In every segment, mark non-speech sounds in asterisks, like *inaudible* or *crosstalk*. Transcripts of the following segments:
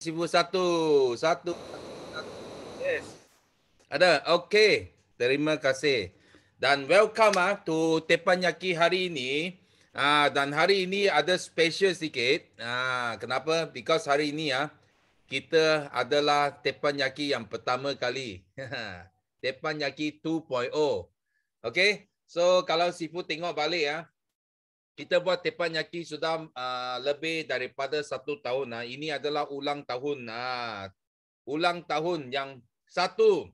Sibu satu, satu. Yes. Ada, okay. Terima kasih. Dan welcome ah to Tepanyaki hari ini. Ah dan hari ini ada special sikit. Ah kenapa? Because hari ini ah kita adalah Tepanyaki yang pertama kali. *laughs* Tepanyaki 2.0. Okay. So kalau sifu tengok balik ah kita buat tepan yaki sudah uh, lebih daripada satu tahun. Nah, Ini adalah ulang tahun. Uh. Ulang tahun yang satu.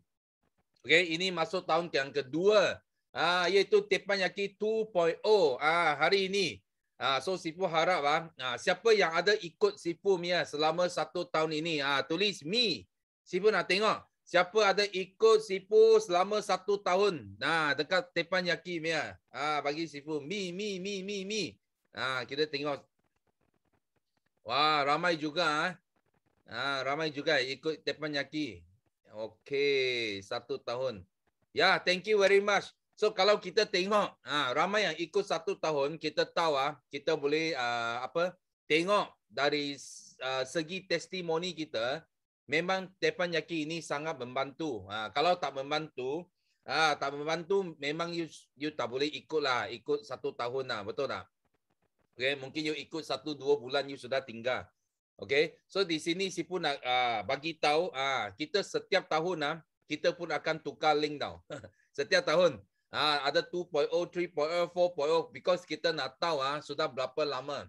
Okay, ini masuk tahun yang kedua. Uh, iaitu tepan yaki 2.0 uh, hari ini. Uh, so, Sifu harap uh, uh, siapa yang ada ikut Sifu Mia selama satu tahun ini. Uh, tulis me. Sifu nak tengok. Siapa ada ikut Sifu selama satu tahun? Nah, dekat Tepan Yaki, Mia. Ah, bagi Sifu. Mi, mi, mi, mi, mi. Ah, kita tengok. Wah, ramai juga. Ah, ah ramai juga ikut Tepan Yaki. Okay, satu tahun. Ya, yeah, thank you very much. So, kalau kita tengok, ah, ramai yang ikut satu tahun, kita tahu, ah, kita boleh ah, apa tengok dari ah, segi testimoni kita, memang Tepan Yaki ini sangat membantu. Ha, kalau tak membantu, ha, tak membantu memang you, you tak boleh ikut lah, ikut satu tahun lah, betul tak? Okay, mungkin you ikut satu dua bulan you sudah tinggal. Okay, so di sini si pun nak uh, bagi tahu uh, kita setiap tahun uh, kita pun akan tukar link tau. *laughs* setiap tahun uh, ada 2.0, 3.0, 4.0 because kita nak tahu uh, sudah berapa lama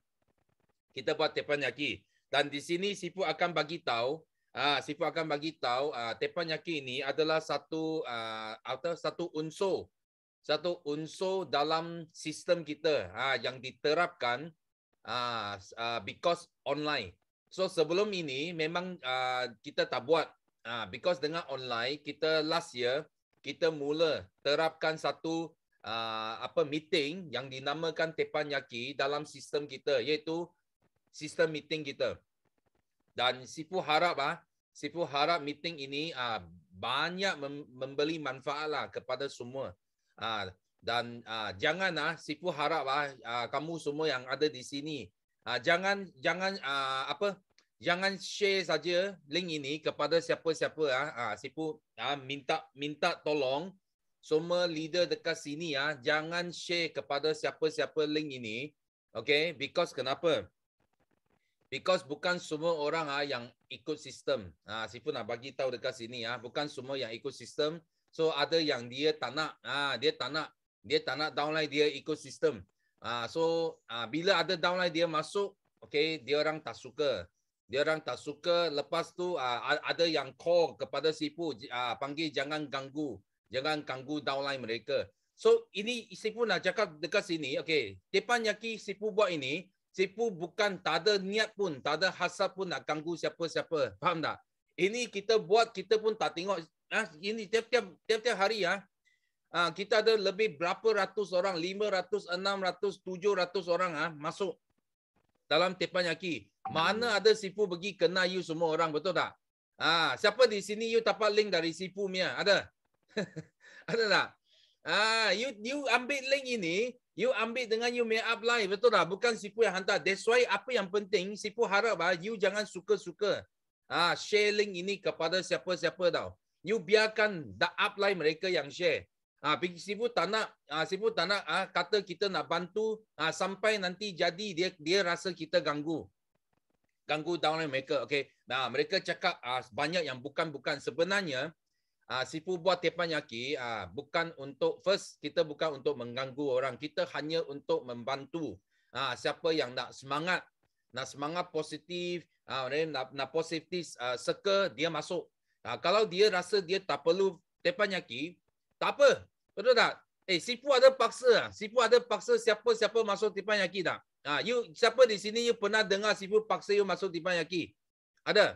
kita buat tepan yaki. Dan di sini si pun akan bagi tahu Ah, Sifu akan bagi tahu uh, ah, tepan yaki ini adalah satu uh, ah, atau satu unsur satu unsur dalam sistem kita uh, yang diterapkan uh, uh, because online. So sebelum ini memang uh, kita tak buat uh, because dengan online kita last year kita mula terapkan satu uh, apa meeting yang dinamakan tepan yaki dalam sistem kita iaitu sistem meeting kita. Dan Sifu harap ah Sifu harap meeting ini uh, banyak mem- memberi manfaat lah kepada semua. Uh, dan uh, jangan uh, Sifu harap uh, uh, kamu semua yang ada di sini uh, jangan jangan uh, apa jangan share saja link ini kepada siapa-siapa ah uh, uh, Sifu uh, minta minta tolong semua leader dekat sini ya, jangan share kepada siapa-siapa link ini. Okay, because kenapa? Because bukan semua orang ah yang Ikut ekosistem. Ha, Sifu nak bagi tahu dekat sini ah ha. bukan semua yang ikut sistem. So ada yang dia tak nak, ha, dia tak nak, dia tak nak downline dia ekosistem. Ha, so ha, bila ada downline dia masuk, okay, dia orang tak suka. Dia orang tak suka. Lepas tu ha, ada yang call kepada Sifu, ha, panggil jangan ganggu. Jangan ganggu downline mereka. So ini Sifu nak cakap dekat sini, okay, depan yang Sifu buat ini, Cipu bukan tak ada niat pun, tak ada hasrat pun nak ganggu siapa-siapa. Faham tak? Ini kita buat, kita pun tak tengok. Ah, ini tiap-tiap tiap-tiap hari ya. kita ada lebih berapa ratus orang, lima ratus, enam ratus, tujuh ratus orang ah masuk dalam tepan yaki. Mana ada sipu pergi kena you semua orang, betul tak? Ah, siapa di sini you dapat link dari sipu punya? Ada? *laughs* ada tak? Ah, you you ambil link ini, you ambil dengan you meet up live betul tak? Bukan sipu yang hantar. That's why apa yang penting, sipu harap bah, you jangan suka-suka. Ah, share link ini kepada siapa-siapa tau. You biarkan the up live mereka yang share. Ah, bagi sipu tak nak, ah sipu tak nak ah kata kita nak bantu ah sampai nanti jadi dia dia rasa kita ganggu. Ganggu downline mereka, okay? Nah, mereka cakap ah banyak yang bukan-bukan sebenarnya. Ah, sifu buat tepan yaki, ah, bukan untuk first kita bukan untuk mengganggu orang, kita hanya untuk membantu. Ah, siapa yang nak semangat, nak semangat positif, ah, nak, nak positif ah, circle, dia masuk. Ah, kalau dia rasa dia tak perlu tepan yaki, tak apa. Betul tak? Eh, sifu ada paksa. Ah. Sifu ada paksa siapa-siapa masuk tepan yaki tak? Ah, you, siapa di sini you pernah dengar sifu paksa you masuk tepan yaki? Ada?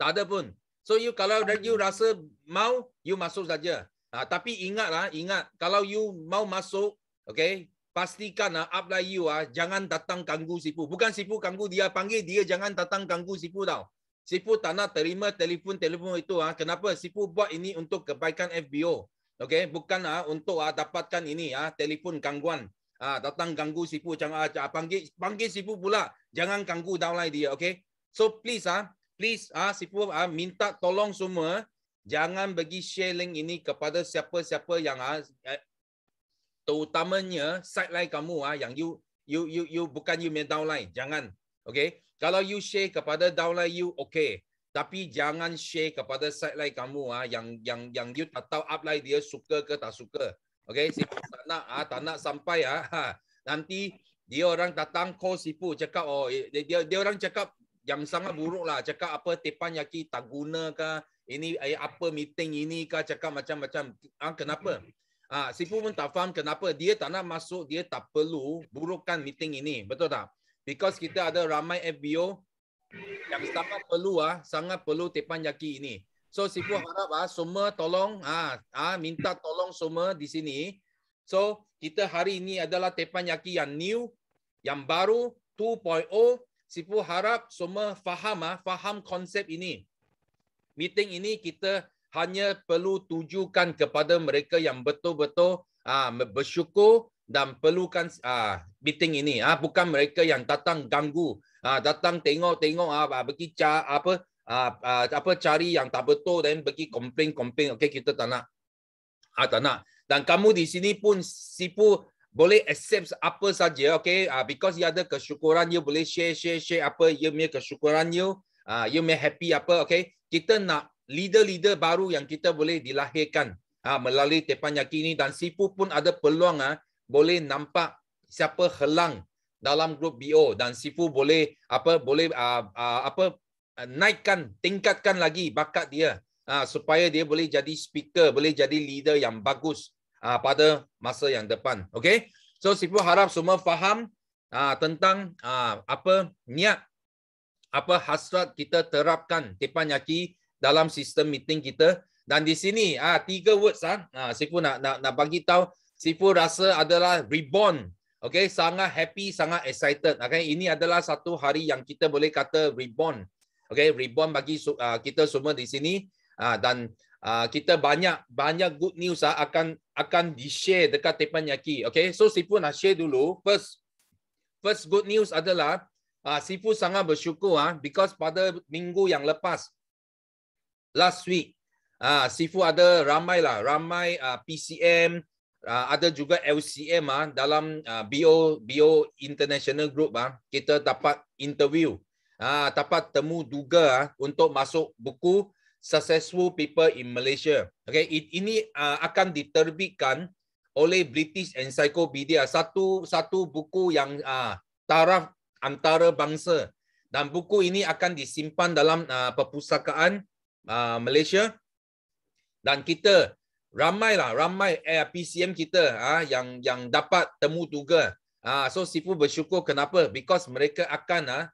Tak ada pun. So you kalau dah you rasa mau, you masuk saja. Ha, tapi ingatlah, ha, ingat kalau you mau masuk, okay, pastikan lah apa lah you ah, jangan datang ganggu sipu. Bukan sipu ganggu dia panggil dia jangan datang ganggu sipu tau. Sipu tak nak terima telefon telefon itu ah. Kenapa? Sipu buat ini untuk kebaikan FBO. Okay, bukan ah untuk ah dapatkan ini ah telefon gangguan. Ah datang ganggu sipu jangan ah, panggil panggil sipu pula. Jangan ganggu downline dia, okay? So please ah, please ah sipu ah minta tolong semua jangan bagi share link ini kepada siapa-siapa yang ah eh, terutamanya side sideline kamu ah yang you you you you bukan you main downline jangan okay kalau you share kepada downline you okay tapi jangan share kepada side sideline kamu ah yang yang yang you tak tahu upline dia suka ke tak suka okay sipu tak nak ah tak nak sampai ah ha. nanti dia orang datang call sipu cakap oh eh, dia dia orang cakap yang sangat buruk lah cakap apa tepan yaki tak guna ke ini eh, apa meeting ini ke cakap macam-macam ha, kenapa ha, ah, sipu pun tak faham kenapa dia tak nak masuk dia tak perlu burukkan meeting ini betul tak because kita ada ramai FBO yang sangat perlu ah sangat perlu tepan yaki ini so sipu harap ah semua tolong ah ah minta tolong semua di sini so kita hari ini adalah tepan yaki yang new yang baru 2.0 Sipu harap semua faham ah, faham konsep ini. Meeting ini kita hanya perlu tujukan kepada mereka yang betul-betul ah bersyukur dan perlukan ah meeting ini ah bukan mereka yang datang ganggu ah datang tengok-tengok ah bagi cari apa ah, ah, apa cari yang tak betul dan bagi komplain-komplain okey kita tak nak ah tak nak dan kamu di sini pun sipu boleh accept apa saja okey uh, ah, because dia ada kesyukuran dia boleh share share share apa dia punya kesyukuran dia ah uh, dia punya happy apa okey kita nak leader-leader baru yang kita boleh dilahirkan uh, melalui tepan yakin ini dan sipu pun ada peluang ah uh, boleh nampak siapa helang dalam grup BO dan sipu boleh apa boleh uh, uh, apa naikkan tingkatkan lagi bakat dia uh, supaya dia boleh jadi speaker boleh jadi leader yang bagus uh, pada masa yang depan. Okay, so sibu harap semua faham uh, tentang uh, apa niat, apa hasrat kita terapkan depan yaki dalam sistem meeting kita. Dan di sini ah uh, tiga words ah, uh, sibu nak nak nak bagi tahu sibu rasa adalah reborn. Okay, sangat happy, sangat excited. Okay, ini adalah satu hari yang kita boleh kata reborn. Okay, reborn bagi uh, kita semua di sini. Uh, dan Ah, kita banyak banyak good news ah akan akan di share dekat Tepan Yaki. Okay, so Sifu nak share dulu. First first good news adalah ah Sifu sangat bersyukur ah because pada minggu yang lepas last week ah Sifu ada ramai lah ramai ah PCM ah, ada juga LCM ah dalam ah, BO BO International Group ah kita dapat interview ah dapat temu duga ah, untuk masuk buku successful people in Malaysia. Okay, It, ini uh, akan diterbitkan oleh British Encyclopedia satu satu buku yang uh, taraf antara bangsa dan buku ini akan disimpan dalam uh, perpustakaan uh, Malaysia dan kita ramai lah ramai eh, PCM kita uh, yang yang dapat temu juga. Uh, so sifu bersyukur kenapa? Because mereka akan uh,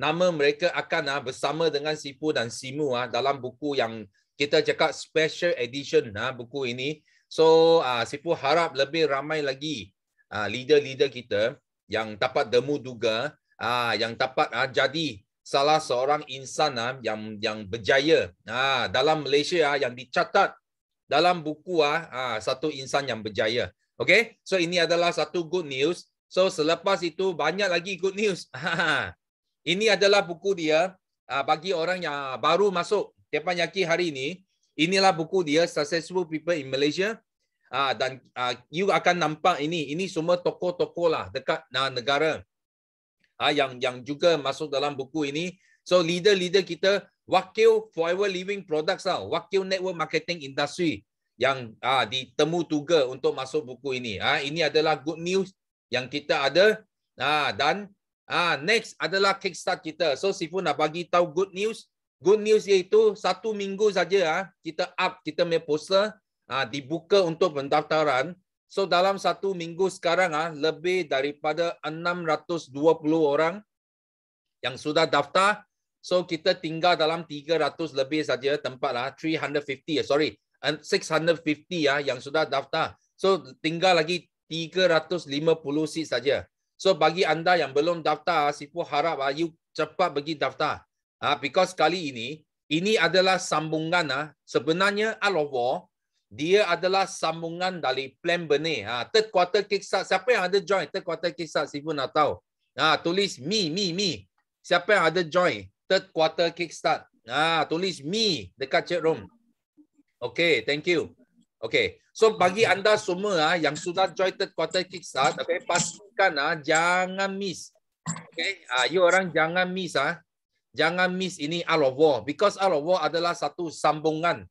nama mereka akan ah, bersama dengan Sipu dan Simu ah, dalam buku yang kita cakap special edition ah, buku ini. So ah, Sipu harap lebih ramai lagi ah, leader-leader kita yang dapat demu duga, ah, yang dapat ah, jadi salah seorang insan ah, yang yang berjaya ah, dalam Malaysia ah, yang dicatat dalam buku ah, ah, satu insan yang berjaya. Okay, so ini adalah satu good news. So selepas itu banyak lagi good news. *laughs* Ini adalah buku dia ah, bagi orang yang baru masuk Tepan Yaki hari ini. Inilah buku dia, Successful People in Malaysia. Ah, dan ah, you akan nampak ini. Ini semua toko-toko lah dekat negara yang yang juga masuk dalam buku ini. So leader-leader kita, Wakil Forever Living Products lah. Wakil Network Marketing Industry yang ah, ditemu tugas untuk masuk buku ini. Ah, ini adalah good news yang kita ada. Ah, dan Ah, next adalah kickstart kita. So Sifu nak bagi tahu good news. Good news iaitu satu minggu saja ah kita up kita me poster ah dibuka untuk pendaftaran. So dalam satu minggu sekarang ah lebih daripada 620 orang yang sudah daftar. So kita tinggal dalam 300 lebih saja tempat lah 350 ya sorry 650 ya ah, yang sudah daftar. So tinggal lagi 350 seat saja. So bagi anda yang belum daftar, Sipu harap uh, you cepat pergi daftar. Ah, uh, because kali ini ini adalah sambungan ah. Uh, sebenarnya All of War dia adalah sambungan dari plan benih. uh, third quarter kickstart. Siapa yang ada join third quarter kickstart? Sipu nak tahu. Ah, uh, tulis me me me. Siapa yang ada join third quarter kickstart? Ah, uh, tulis me dekat chat room. Okay, thank you. Okay. So bagi anda semua ah yang sudah join third quarter kickstart, okay, pastikan ah jangan miss. Okay. Ah, you orang jangan miss ah. Jangan miss ini all of war. Because all of war adalah satu sambungan.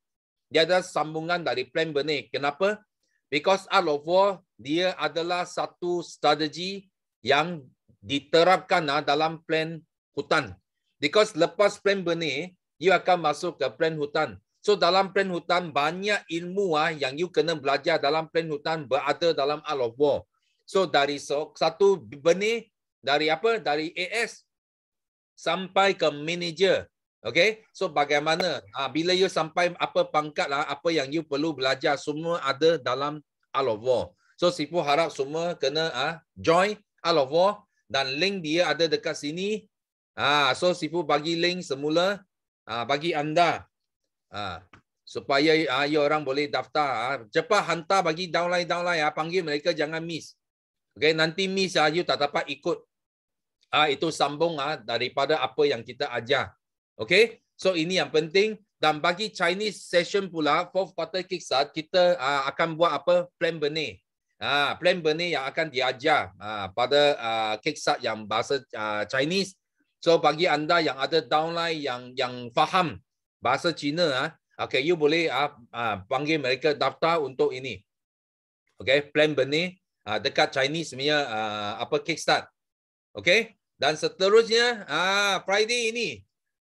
Dia adalah sambungan dari plan benih. Kenapa? Because all of war, dia adalah satu strategi yang diterapkan ah, dalam plan hutan. Because lepas plan benih, you akan masuk ke plan hutan. So dalam plan hutan banyak ilmu ah yang you kena belajar dalam plan hutan berada dalam all of war. So dari so, satu benih dari apa dari AS sampai ke manager. Okay, so bagaimana ah, bila you sampai apa pangkat lah apa yang you perlu belajar semua ada dalam all of war. So sipu harap semua kena ah, join all of war dan link dia ada dekat sini. Ah, so sipu bagi link semula ah, bagi anda. Ha. supaya ha, you ya orang boleh daftar. Ha. Cepat hantar bagi downline-downline. Ha. Panggil mereka jangan miss. Okay, nanti miss, ha, you tak dapat ikut. Ha, itu sambung ha, daripada apa yang kita ajar. Okay? So ini yang penting. Dan bagi Chinese session pula, fourth quarter kickstart, kita ha, akan buat apa? Plan benih. Ha, plan benih yang akan diajar ha, pada ha, kickstart yang bahasa ha, Chinese. So bagi anda yang ada downline yang yang faham bahasa Cina ah. Okey, you boleh ah, ah, panggil mereka daftar untuk ini. Okey, plan benih ah, dekat Chinese punya ah, apa kickstart. Okey, dan seterusnya ah Friday ini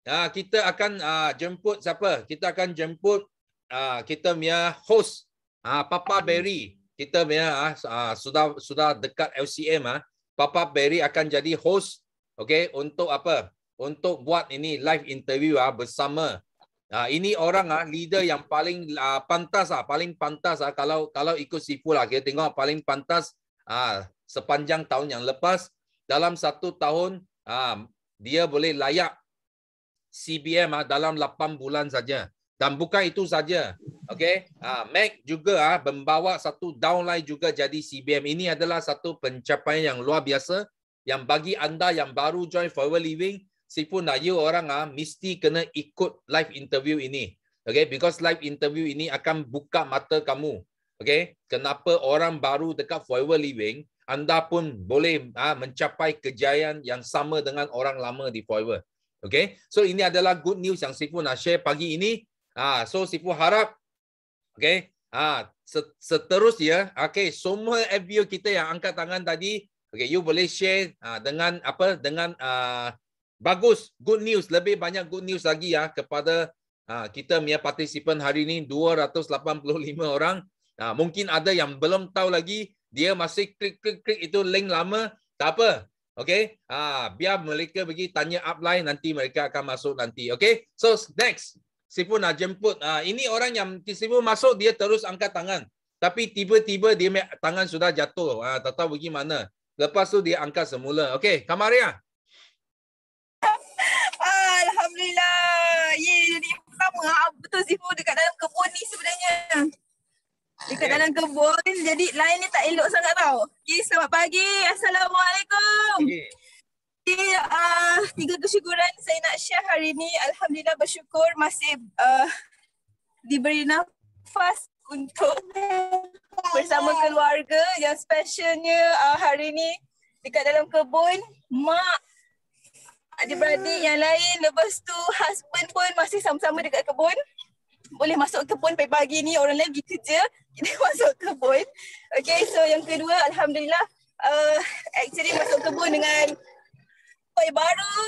ah kita akan ah, jemput siapa? Kita akan jemput ah kita punya host ah Papa Berry. Kita punya ah, ah sudah sudah dekat LCM ah. Papa Berry akan jadi host okey untuk apa? Untuk buat ini live interview ah bersama Ah ini orang ah leader yang paling ah, pantas ah paling pantas ah kalau kalau ikut sifu lah kita tengok paling pantas ah sepanjang tahun yang lepas dalam satu tahun ah dia boleh layak CBM ah dalam 8 bulan saja dan bukan itu saja okey ah Mac juga ah membawa satu downline juga jadi CBM ini adalah satu pencapaian yang luar biasa yang bagi anda yang baru join Forever Living si pun lah, you orang ah mesti kena ikut live interview ini. Okay, because live interview ini akan buka mata kamu. Okay, kenapa orang baru dekat Forever Living, anda pun boleh ah, mencapai kejayaan yang sama dengan orang lama di Forever. Okay, so ini adalah good news yang si pun nak share pagi ini. Ah, so si pun harap, okay, ah, seterusnya, okay, semua FBO kita yang angkat tangan tadi, okay, you boleh share ah, dengan apa dengan ah, bagus good news lebih banyak good news lagi ya kepada ha, kita punya partisipan hari ini 285 orang ha, mungkin ada yang belum tahu lagi dia masih klik klik klik itu link lama tak apa okey uh, ha, biar mereka pergi tanya upline nanti mereka akan masuk nanti okay? so next Sipu nak jemput. Uh, ini orang yang Sipu masuk, dia terus angkat tangan. Tapi tiba-tiba dia tangan sudah jatuh. Uh, tak tahu bagaimana. Lepas tu dia angkat semula. okay? Kamaria. Alhamdulillah. Ye, jadi pertama. Ha, ah, betul Zifu dekat dalam kebun ni sebenarnya. Dekat ya. dalam kebun. Jadi lain ni tak elok sangat tau. Ye, selamat pagi. Assalamualaikum. Ye. Ye, uh, tiga kesyukuran saya nak share hari ni. Alhamdulillah bersyukur masih uh, diberi nafas untuk bersama keluarga yang specialnya uh, hari ni dekat dalam kebun. Mak adik-beradik yeah. yang lain lepas tu husband pun masih sama-sama dekat kebun boleh masuk kebun pagi-pagi ni orang lain pergi kerja kita *laughs* masuk kebun okay so yang kedua alhamdulillah uh, actually masuk kebun dengan toy baru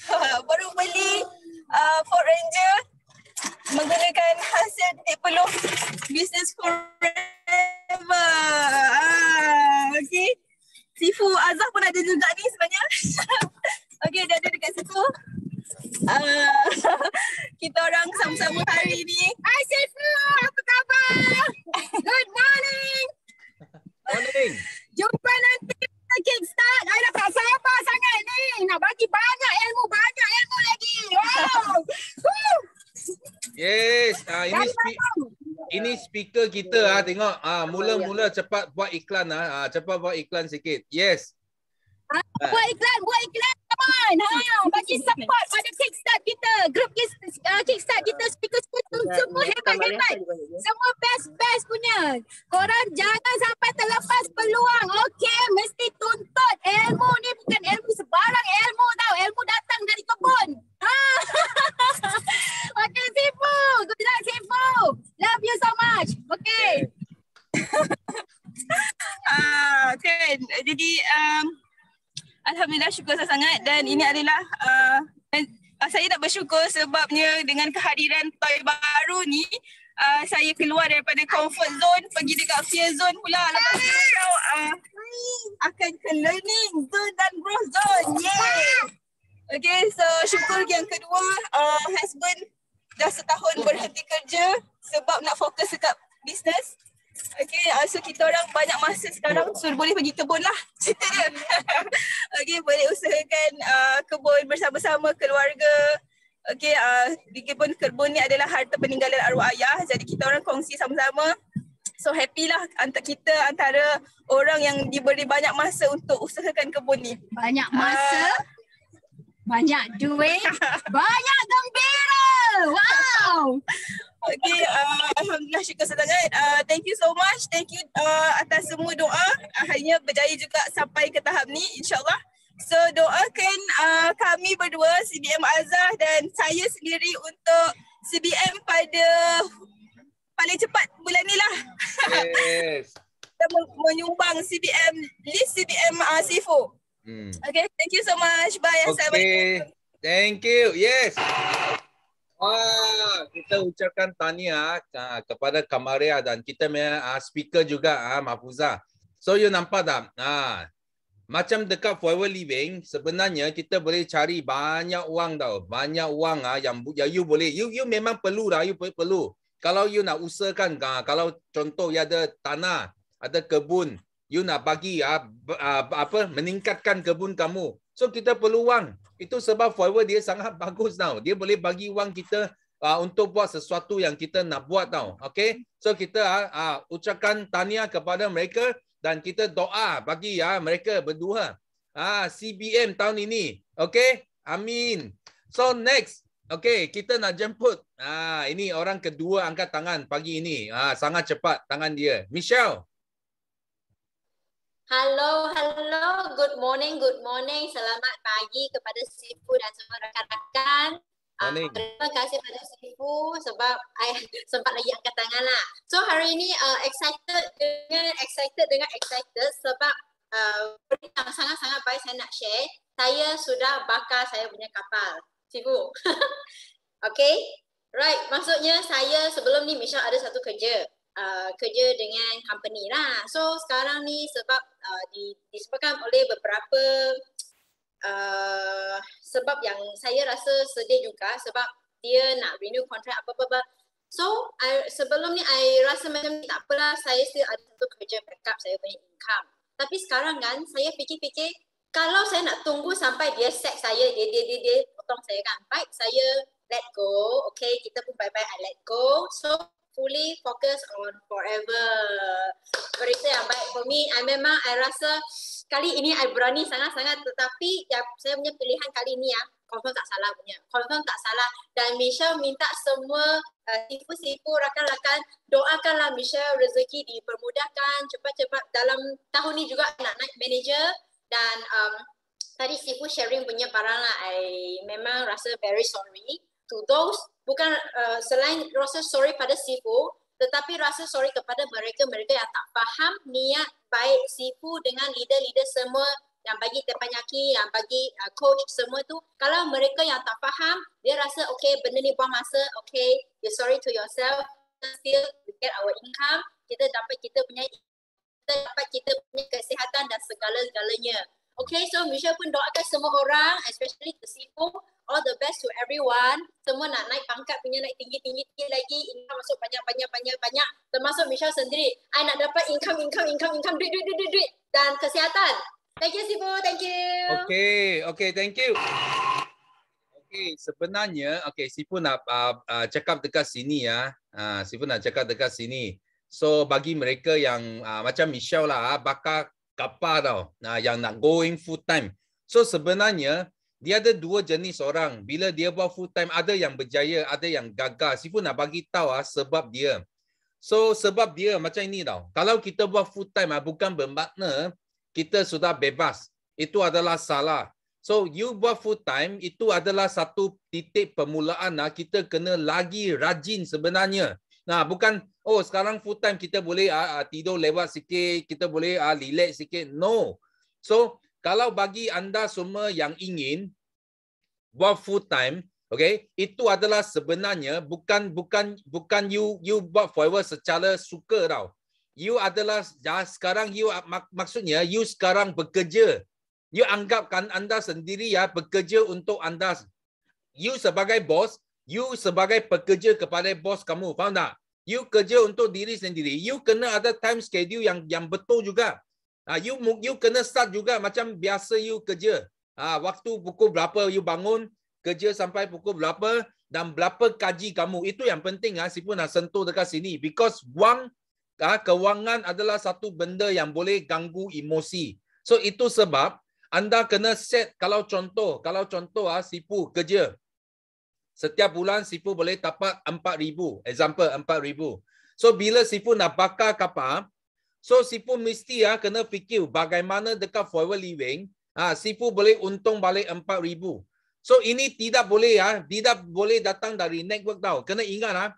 *laughs* baru beli uh, Ford Ranger menggunakan hasil titik peluh business forever ah, okay Sifu Azah pun ada juga ni sebenarnya *laughs* Okey, dah ada dekat situ. Uh, *laughs* kita orang sama-sama hari ni. Hai Sifu, apa khabar? Good morning. Morning. Jumpa nanti kita kickstart. Saya dah tak sabar sangat ni. Nak bagi banyak ilmu, banyak ilmu lagi. Wow. yes, uh, ini speak. Ini speaker kita ah ha, tengok ah ha, mula-mula cepat buat iklan ah. ah cepat buat iklan sikit. Yes. Ha, buat iklan, buat iklan. Puan. Ha, bagi support pada kickstart kita. Grup uh, kickstart kita. Speaker-speaker semua hebat-hebat. Hebat. Hebat. Semua best-best punya. Korang jangan sampai terlepas peluang. Okey, mesti tuntut. Ilmu ni bukan ilmu sebarang ilmu tau. Ilmu datang dari kebun. Ha. *laughs* Okey, Sifu. Good luck, Sifu. Love you so much. Okey. Okay. *laughs* Uh, ah, okay. Jadi, um, Alhamdulillah syukur saya sangat dan ini adalah uh, uh, saya nak bersyukur sebabnya dengan kehadiran toy baru ni uh, saya keluar daripada comfort zone pergi dekat fear zone pula lepas tu so, uh, akan ke learning zone dan growth zone yeah. Okay so syukur yang kedua uh, husband dah setahun berhenti kerja sebab nak fokus dekat business Okay, uh, so kita orang banyak masa sekarang Suruh boleh pergi kebun lah Cerita *laughs* dia Okay, boleh usahakan uh, kebun bersama-sama keluarga Okay, uh, di kebun kebun ni adalah harta peninggalan arwah ayah Jadi kita orang kongsi sama-sama So happy lah antara kita antara orang yang diberi banyak masa untuk usahakan kebun ni Banyak uh, masa uh, banyak duit, *laughs* banyak gembira. Wow. Okay, uh, Alhamdulillah syukur sangat. Uh, thank you so much. Thank you uh, atas semua doa. hanya berjaya juga sampai ke tahap ni, insyaAllah. So doakan uh, kami berdua, CBM Azah dan saya sendiri untuk CBM pada paling cepat bulan ni lah. Yes. *laughs* Kita menyumbang CBM, list CBM uh, CFO. Hmm. Okay, thank you so much. Bye. Okay. Thank you. Yes. Ah, kita ucapkan tanya ah, kepada Kamaria dan kita punya ah, speaker juga ah, Mahfuza. So you nampak tak? Ah, macam dekat Forever Living, sebenarnya kita boleh cari banyak wang tau. Banyak wang ah, yang, yang you boleh. You, you memang perlu lah, you perlu. Kalau you nak usahakan, ah, kalau contoh you ada tanah, ada kebun, you nak bagi ah, ah, apa meningkatkan kebun kamu. So kita perlu wang. Itu sebab forever dia sangat bagus tau. Dia boleh bagi wang kita uh, untuk buat sesuatu yang kita nak buat tau. Okay? So kita uh, ucapkan tahniah kepada mereka dan kita doa bagi ya uh, mereka berdua. Ah uh, CBM tahun ini. Okay? Amin. So next. Okay, kita nak jemput. Ah, ini orang kedua angkat tangan pagi ini. Ah, sangat cepat tangan dia. Michelle. Hello, hello. Good morning, good morning. Selamat pagi kepada Sifu dan semua rakan-rakan. Uh, terima kasih kepada Sifu sebab I *laughs* sempat lagi angkat tangan lah. So hari ini uh, excited dengan excited dengan excited sebab berita uh, sangat-sangat baik saya nak share. Saya sudah bakar saya punya kapal. Sifu. *laughs* okay. Right, maksudnya saya sebelum ni Michelle ada satu kerja. Uh, uh, kerja dengan company lah. So sekarang ni sebab uh, disebabkan oleh beberapa uh, sebab yang saya rasa sedih juga sebab dia nak renew contract apa-apa. So I, sebelum ni saya rasa macam tak apalah saya still ada satu kerja backup saya punya income. Tapi sekarang kan saya fikir-fikir kalau saya nak tunggu sampai dia set saya, dia, dia, dia, dia potong saya kan. Baik, saya let go. Okay, kita pun bye-bye, I let go. So, fully focus on forever. Berita yang baik for me. I memang I rasa kali ini I berani sangat-sangat tetapi ya, saya punya pilihan kali ini ya confirm tak salah punya. Confirm tak salah dan Misha minta semua sifu-sifu eh, uh, rakan-rakan doakanlah Misha rezeki dipermudahkan cepat-cepat dalam tahun ni juga nak naik manager dan um, tadi sifu sharing punya barang lah I memang rasa very sorry to those bukan uh, selain rasa sorry pada sifu tetapi rasa sorry kepada mereka-mereka yang tak faham niat baik sifu dengan leader-leader semua yang bagi tepanyaki, yang bagi uh, coach semua tu kalau mereka yang tak faham dia rasa okay benda ni buang masa okay you sorry to yourself still we get our income kita dapat kita punya kita dapat kita punya kesihatan dan segala-galanya Okay, so Michelle pun doakan semua orang, especially the CFO, all the best to everyone. Semua nak naik pangkat punya naik tinggi-tinggi lagi, income masuk banyak-banyak-banyak-banyak. Termasuk Michelle sendiri, I nak dapat income, income, income, income, duit, duit, duit, duit, duit. Dan kesihatan. Thank you, CFO. Thank you. Okay, okay, thank you. Okay, sebenarnya, okay, Sipu nak uh, uh, cakap dekat sini ya. Uh, Sipu nak cakap dekat sini. So, bagi mereka yang uh, macam Michelle lah, ah, bakar kapal tau. Nah, yang nak going full time. So sebenarnya dia ada dua jenis orang. Bila dia buat full time, ada yang berjaya, ada yang gagal. Sifu nak bagi tahu ah sebab dia. So sebab dia macam ini tau. Kalau kita buat full time, ah bukan bermakna kita sudah bebas. Itu adalah salah. So you buat full time, itu adalah satu titik permulaan. Ah, kita kena lagi rajin sebenarnya. Nah, bukan oh sekarang full time kita boleh ah uh, tidur lewat sikit, kita boleh ah relax sikit. No. So, kalau bagi anda semua yang ingin buat full time, okay, itu adalah sebenarnya bukan bukan bukan you you buat forever secara suka tau. You adalah ya, sekarang you ah, mak, maksudnya you sekarang bekerja. You anggapkan anda sendiri ya bekerja untuk anda. You sebagai bos, You sebagai pekerja kepada bos kamu, faham tak? You kerja untuk diri sendiri. You kena ada time schedule yang yang betul juga. Ah, you you kena start juga macam biasa you kerja. Ah, waktu pukul berapa you bangun, kerja sampai pukul berapa dan berapa gaji kamu. Itu yang penting ah, sipun nak sentuh dekat sini because wang ah, kewangan adalah satu benda yang boleh ganggu emosi. So itu sebab anda kena set kalau contoh, kalau contoh ah sipu kerja. Setiap bulan sifu boleh dapat 4000. Example 4000. So bila sifu nak bakar kapal, so sifu mesti ya kena fikir bagaimana dekat forward living, ah ha, sifu boleh untung balik 4000. So ini tidak boleh ya, tidak boleh datang dari network tau. Kena ingat ah.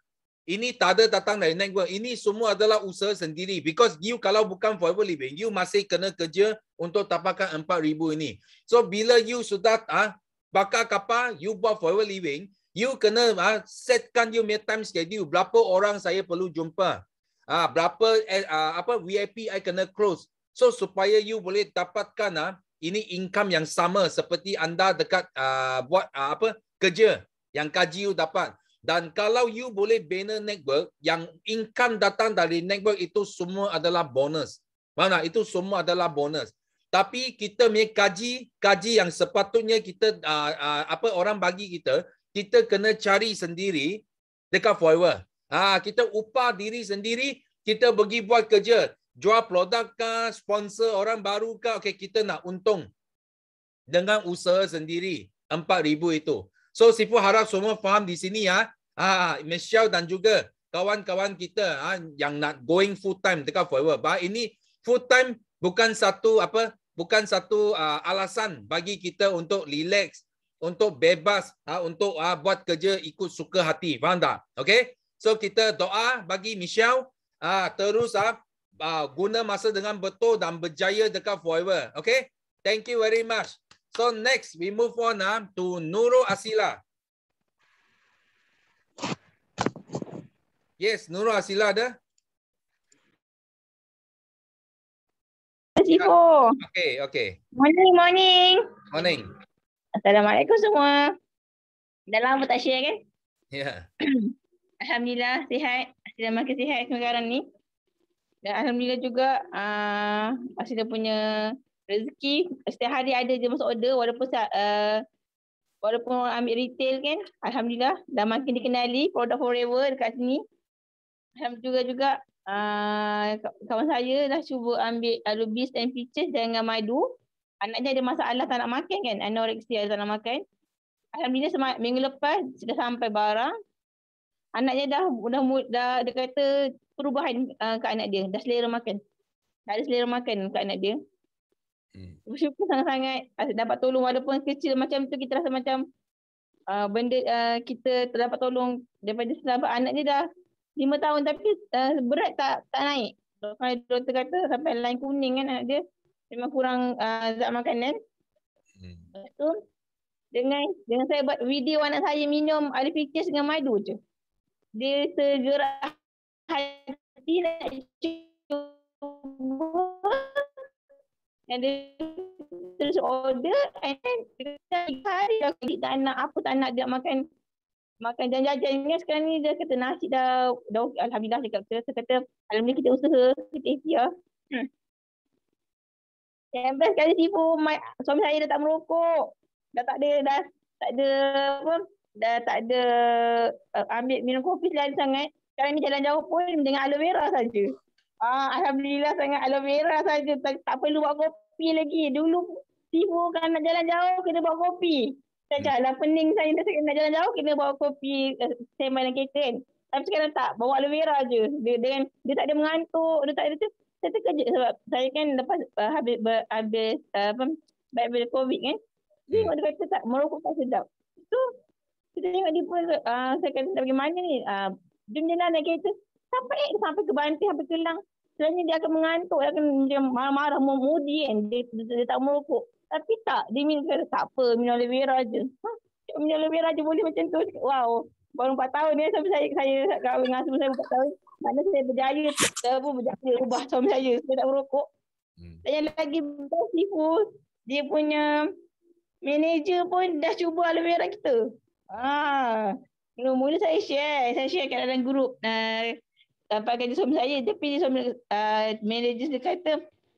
Ini tak ada datang dari network. Ini semua adalah usaha sendiri. Because you kalau bukan forever living, you masih kena kerja untuk dapatkan RM4,000 ini. So bila you sudah ah, bakar kapal, you buat forever living, You kena ha, setkan you punya time schedule. Berapa orang saya perlu jumpa. Ha, berapa ha, apa VIP I kena close. So supaya you boleh dapatkan ha, ini income yang sama seperti anda dekat ha, buat ha, apa kerja yang kaji you dapat. Dan kalau you boleh bina network, yang income datang dari network itu semua adalah bonus. Mana itu semua adalah bonus. Tapi kita punya kaji gaji yang sepatutnya kita uh, uh, apa orang bagi kita, kita kena cari sendiri dekat Forever. Ha, kita upah diri sendiri, kita pergi buat kerja. Jual produk ke, sponsor orang baru ke, okay, kita nak untung dengan usaha sendiri, RM4,000 itu. So, Sifu harap semua faham di sini. ya. Ha. Ha, Michelle dan juga kawan-kawan kita ha, yang nak going full time dekat Forever. Bah, ini full time bukan satu apa bukan satu uh, alasan bagi kita untuk relax untuk bebas ha, untuk ha, buat kerja ikut suka hati. Faham tak? Okay? So kita doa bagi Michelle ha, terus ha, ha, guna masa dengan betul dan berjaya dekat forever. Okay? Thank you very much. So next we move on ha, to Nurul Asila. Yes, Nurul Asila ada. Terima Okay, okay. Morning, morning. Morning. Assalamualaikum semua. Dah lama tak share kan? Ya. Yeah. *clears throat* Alhamdulillah sihat. Asyidah makin sihat sekarang ni. Dan Alhamdulillah juga uh, Asyidah punya rezeki. Setiap hari ada je masuk order walaupun uh, walaupun ambil retail kan. Alhamdulillah dah makin dikenali produk forever dekat sini. Alhamdulillah juga juga uh, kawan saya dah cuba ambil Alubis ah, and Peaches dengan Madu anaknya ada masalah tak nak makan kan anoreksia tak nak makan alhamdulillah semalam minggu lepas sudah sampai barang anaknya dah dah dah dia kata perubahan uh, kat anak dia dah selera makan dah ada selera makan kat anak dia hmm. bersyukur sangat-sangat dapat tolong walaupun kecil macam tu kita rasa macam uh, benda uh, kita terdapat tolong daripada sebab anak dia dah lima tahun tapi uh, berat tak tak naik Doktor kata sampai line kuning kan anak dia memang kurang uh, zat makanan. Hmm. Lepas tu dengan dengan saya buat video anak saya minum ada fikir dengan madu je. Dia segera hati nak cuba dan dia terus order and then dia hari aku tak nak apa tak nak dia makan makan jajan-jajan ni sekarang ni dia kata nasi dah dah alhamdulillah dia kata saya kata alhamdulillah kita usaha kita ikhtiar hmm. Yang best kali sifu my, suami saya dah tak merokok. Dah tak ada dah tak ada apa? Dah tak ada uh, ambil minum kopi lain sangat. Sekarang ni jalan jauh pun dengan aloe vera saja. Ah, alhamdulillah sangat aloe vera saja tak, tak perlu buat kopi lagi. Dulu sifu kan nak jalan jauh kena bawa kopi. Saya jalan lah pening saya nak, nak jalan jauh kena bawa kopi uh, sembang kan. Tapi sekarang tak, bawa aloe vera je. Dia, dengan, dia tak ada mengantuk, dia tak ada tu saya kan terkejut sebab saya kan lepas uh, habis ber, habis eh, apa uh, baik bila covid kan dia hmm. dia kata tak merokok tak sedap so kita tengok dia pun uh, saya kata bagaimana ni uh, dia menjelan naik kereta sampai sampai ke banting sampai kelang selalunya dia akan mengantuk dia akan dia marah-marah memudi kan dia, dia, dia tak merokok tapi tak dia minum kata tak apa minum aloe vera je huh? minum aloe vera je boleh macam tu wow baru 4 tahun ni sampai saya saya kawin dengan semua saya 4 tahun mana saya berjaya saya pun berjaya ubah suami saya saya tak merokok hmm. yang lagi best pun dia punya manager pun dah cuba aloe vera kita ah mula-mula saya share saya share kat dalam grup uh, ah, sampai kerja suami saya tapi dia suami uh, manager dia kata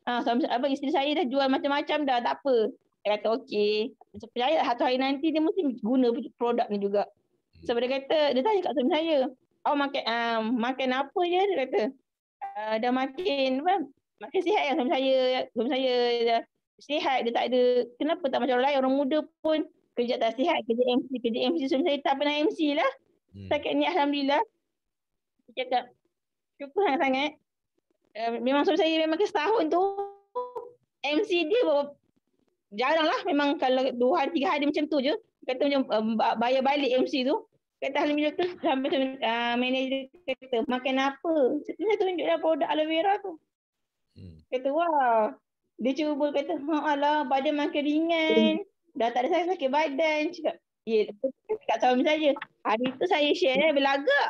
ah suami apa isteri saya dah jual macam-macam dah tak apa dia kata okey macam percaya satu hari nanti dia mesti guna produk ni juga hmm. sebab so, dia kata dia tanya kat suami saya oh makan uh, makan apa je dia kata uh, dah makin apa makin sihat yang sama saya sama saya dah sihat dia tak ada kenapa tak macam orang lain orang muda pun kerja tak sihat kerja MC kerja MC sama saya tak pernah MC lah hmm. sakit ni alhamdulillah dia cakap syukur sangat, -sangat. Uh, memang sama saya memang ke setahun tu MC dia ber- jarang lah memang kalau dua hari tiga hari macam tu je kata macam uh, bayar balik MC tu Kat dalam meja tu sampai tu uh, ah, manager kata makan apa? Saya tunjuklah produk aloe vera tu. Hmm. Kata wah. Dia cuba kata ha alah badan makin ringan. Dah tak ada sakit, -sakit badan cakap. Ya, kat suami saya. Hari tu saya share eh, belagak.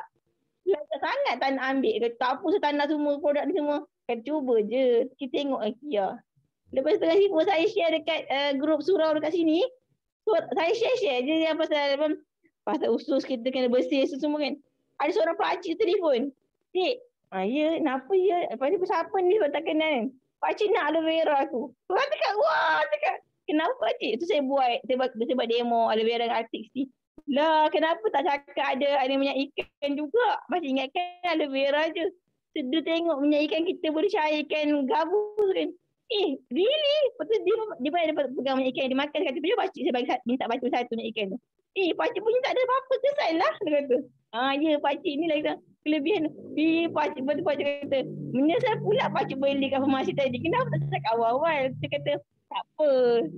Belagak sangat tak nak ambil. Kata, tak apa saya tak semua produk ni semua. Kata cuba je. Kita tengok eh. Ya. Lepas tengah sibuk saya share dekat uh, grup surau dekat sini. So, saya share-share je yang pasal Pasal usus kita kena bersih so semua kan. Ada seorang pakcik telefon. Cik, ha, ya, kenapa ya? Lepas ni siapa ni sebab tak kenal kan? Pakcik nak aloe vera aku. Orang cakap, wah, cakap. Kenapa pakcik? Itu saya buat. Saya, saya buat demo aloe vera dengan artik si. Lah, kenapa tak cakap ada ada minyak ikan juga? masih Pakcik ingatkan aloe vera je. Sedih tengok minyak ikan kita boleh cairkan gabus kan. Eh, really? patut dia, dia, pun ada pegang minyak ikan dia makan. Dia kata, pakcik saya bagi, minta pakcik satu minyak ikan tu. Eh, pakcik punya tak ada apa-apa ke lah. Dia kata, ah, ya pakcik ni lah. Kelebihan. Eh, pakcik pun pakcik kata, menyesal pula pakcik beli kat farmasi tadi. Kenapa tak cakap awal-awal? Dia kata, tak apa.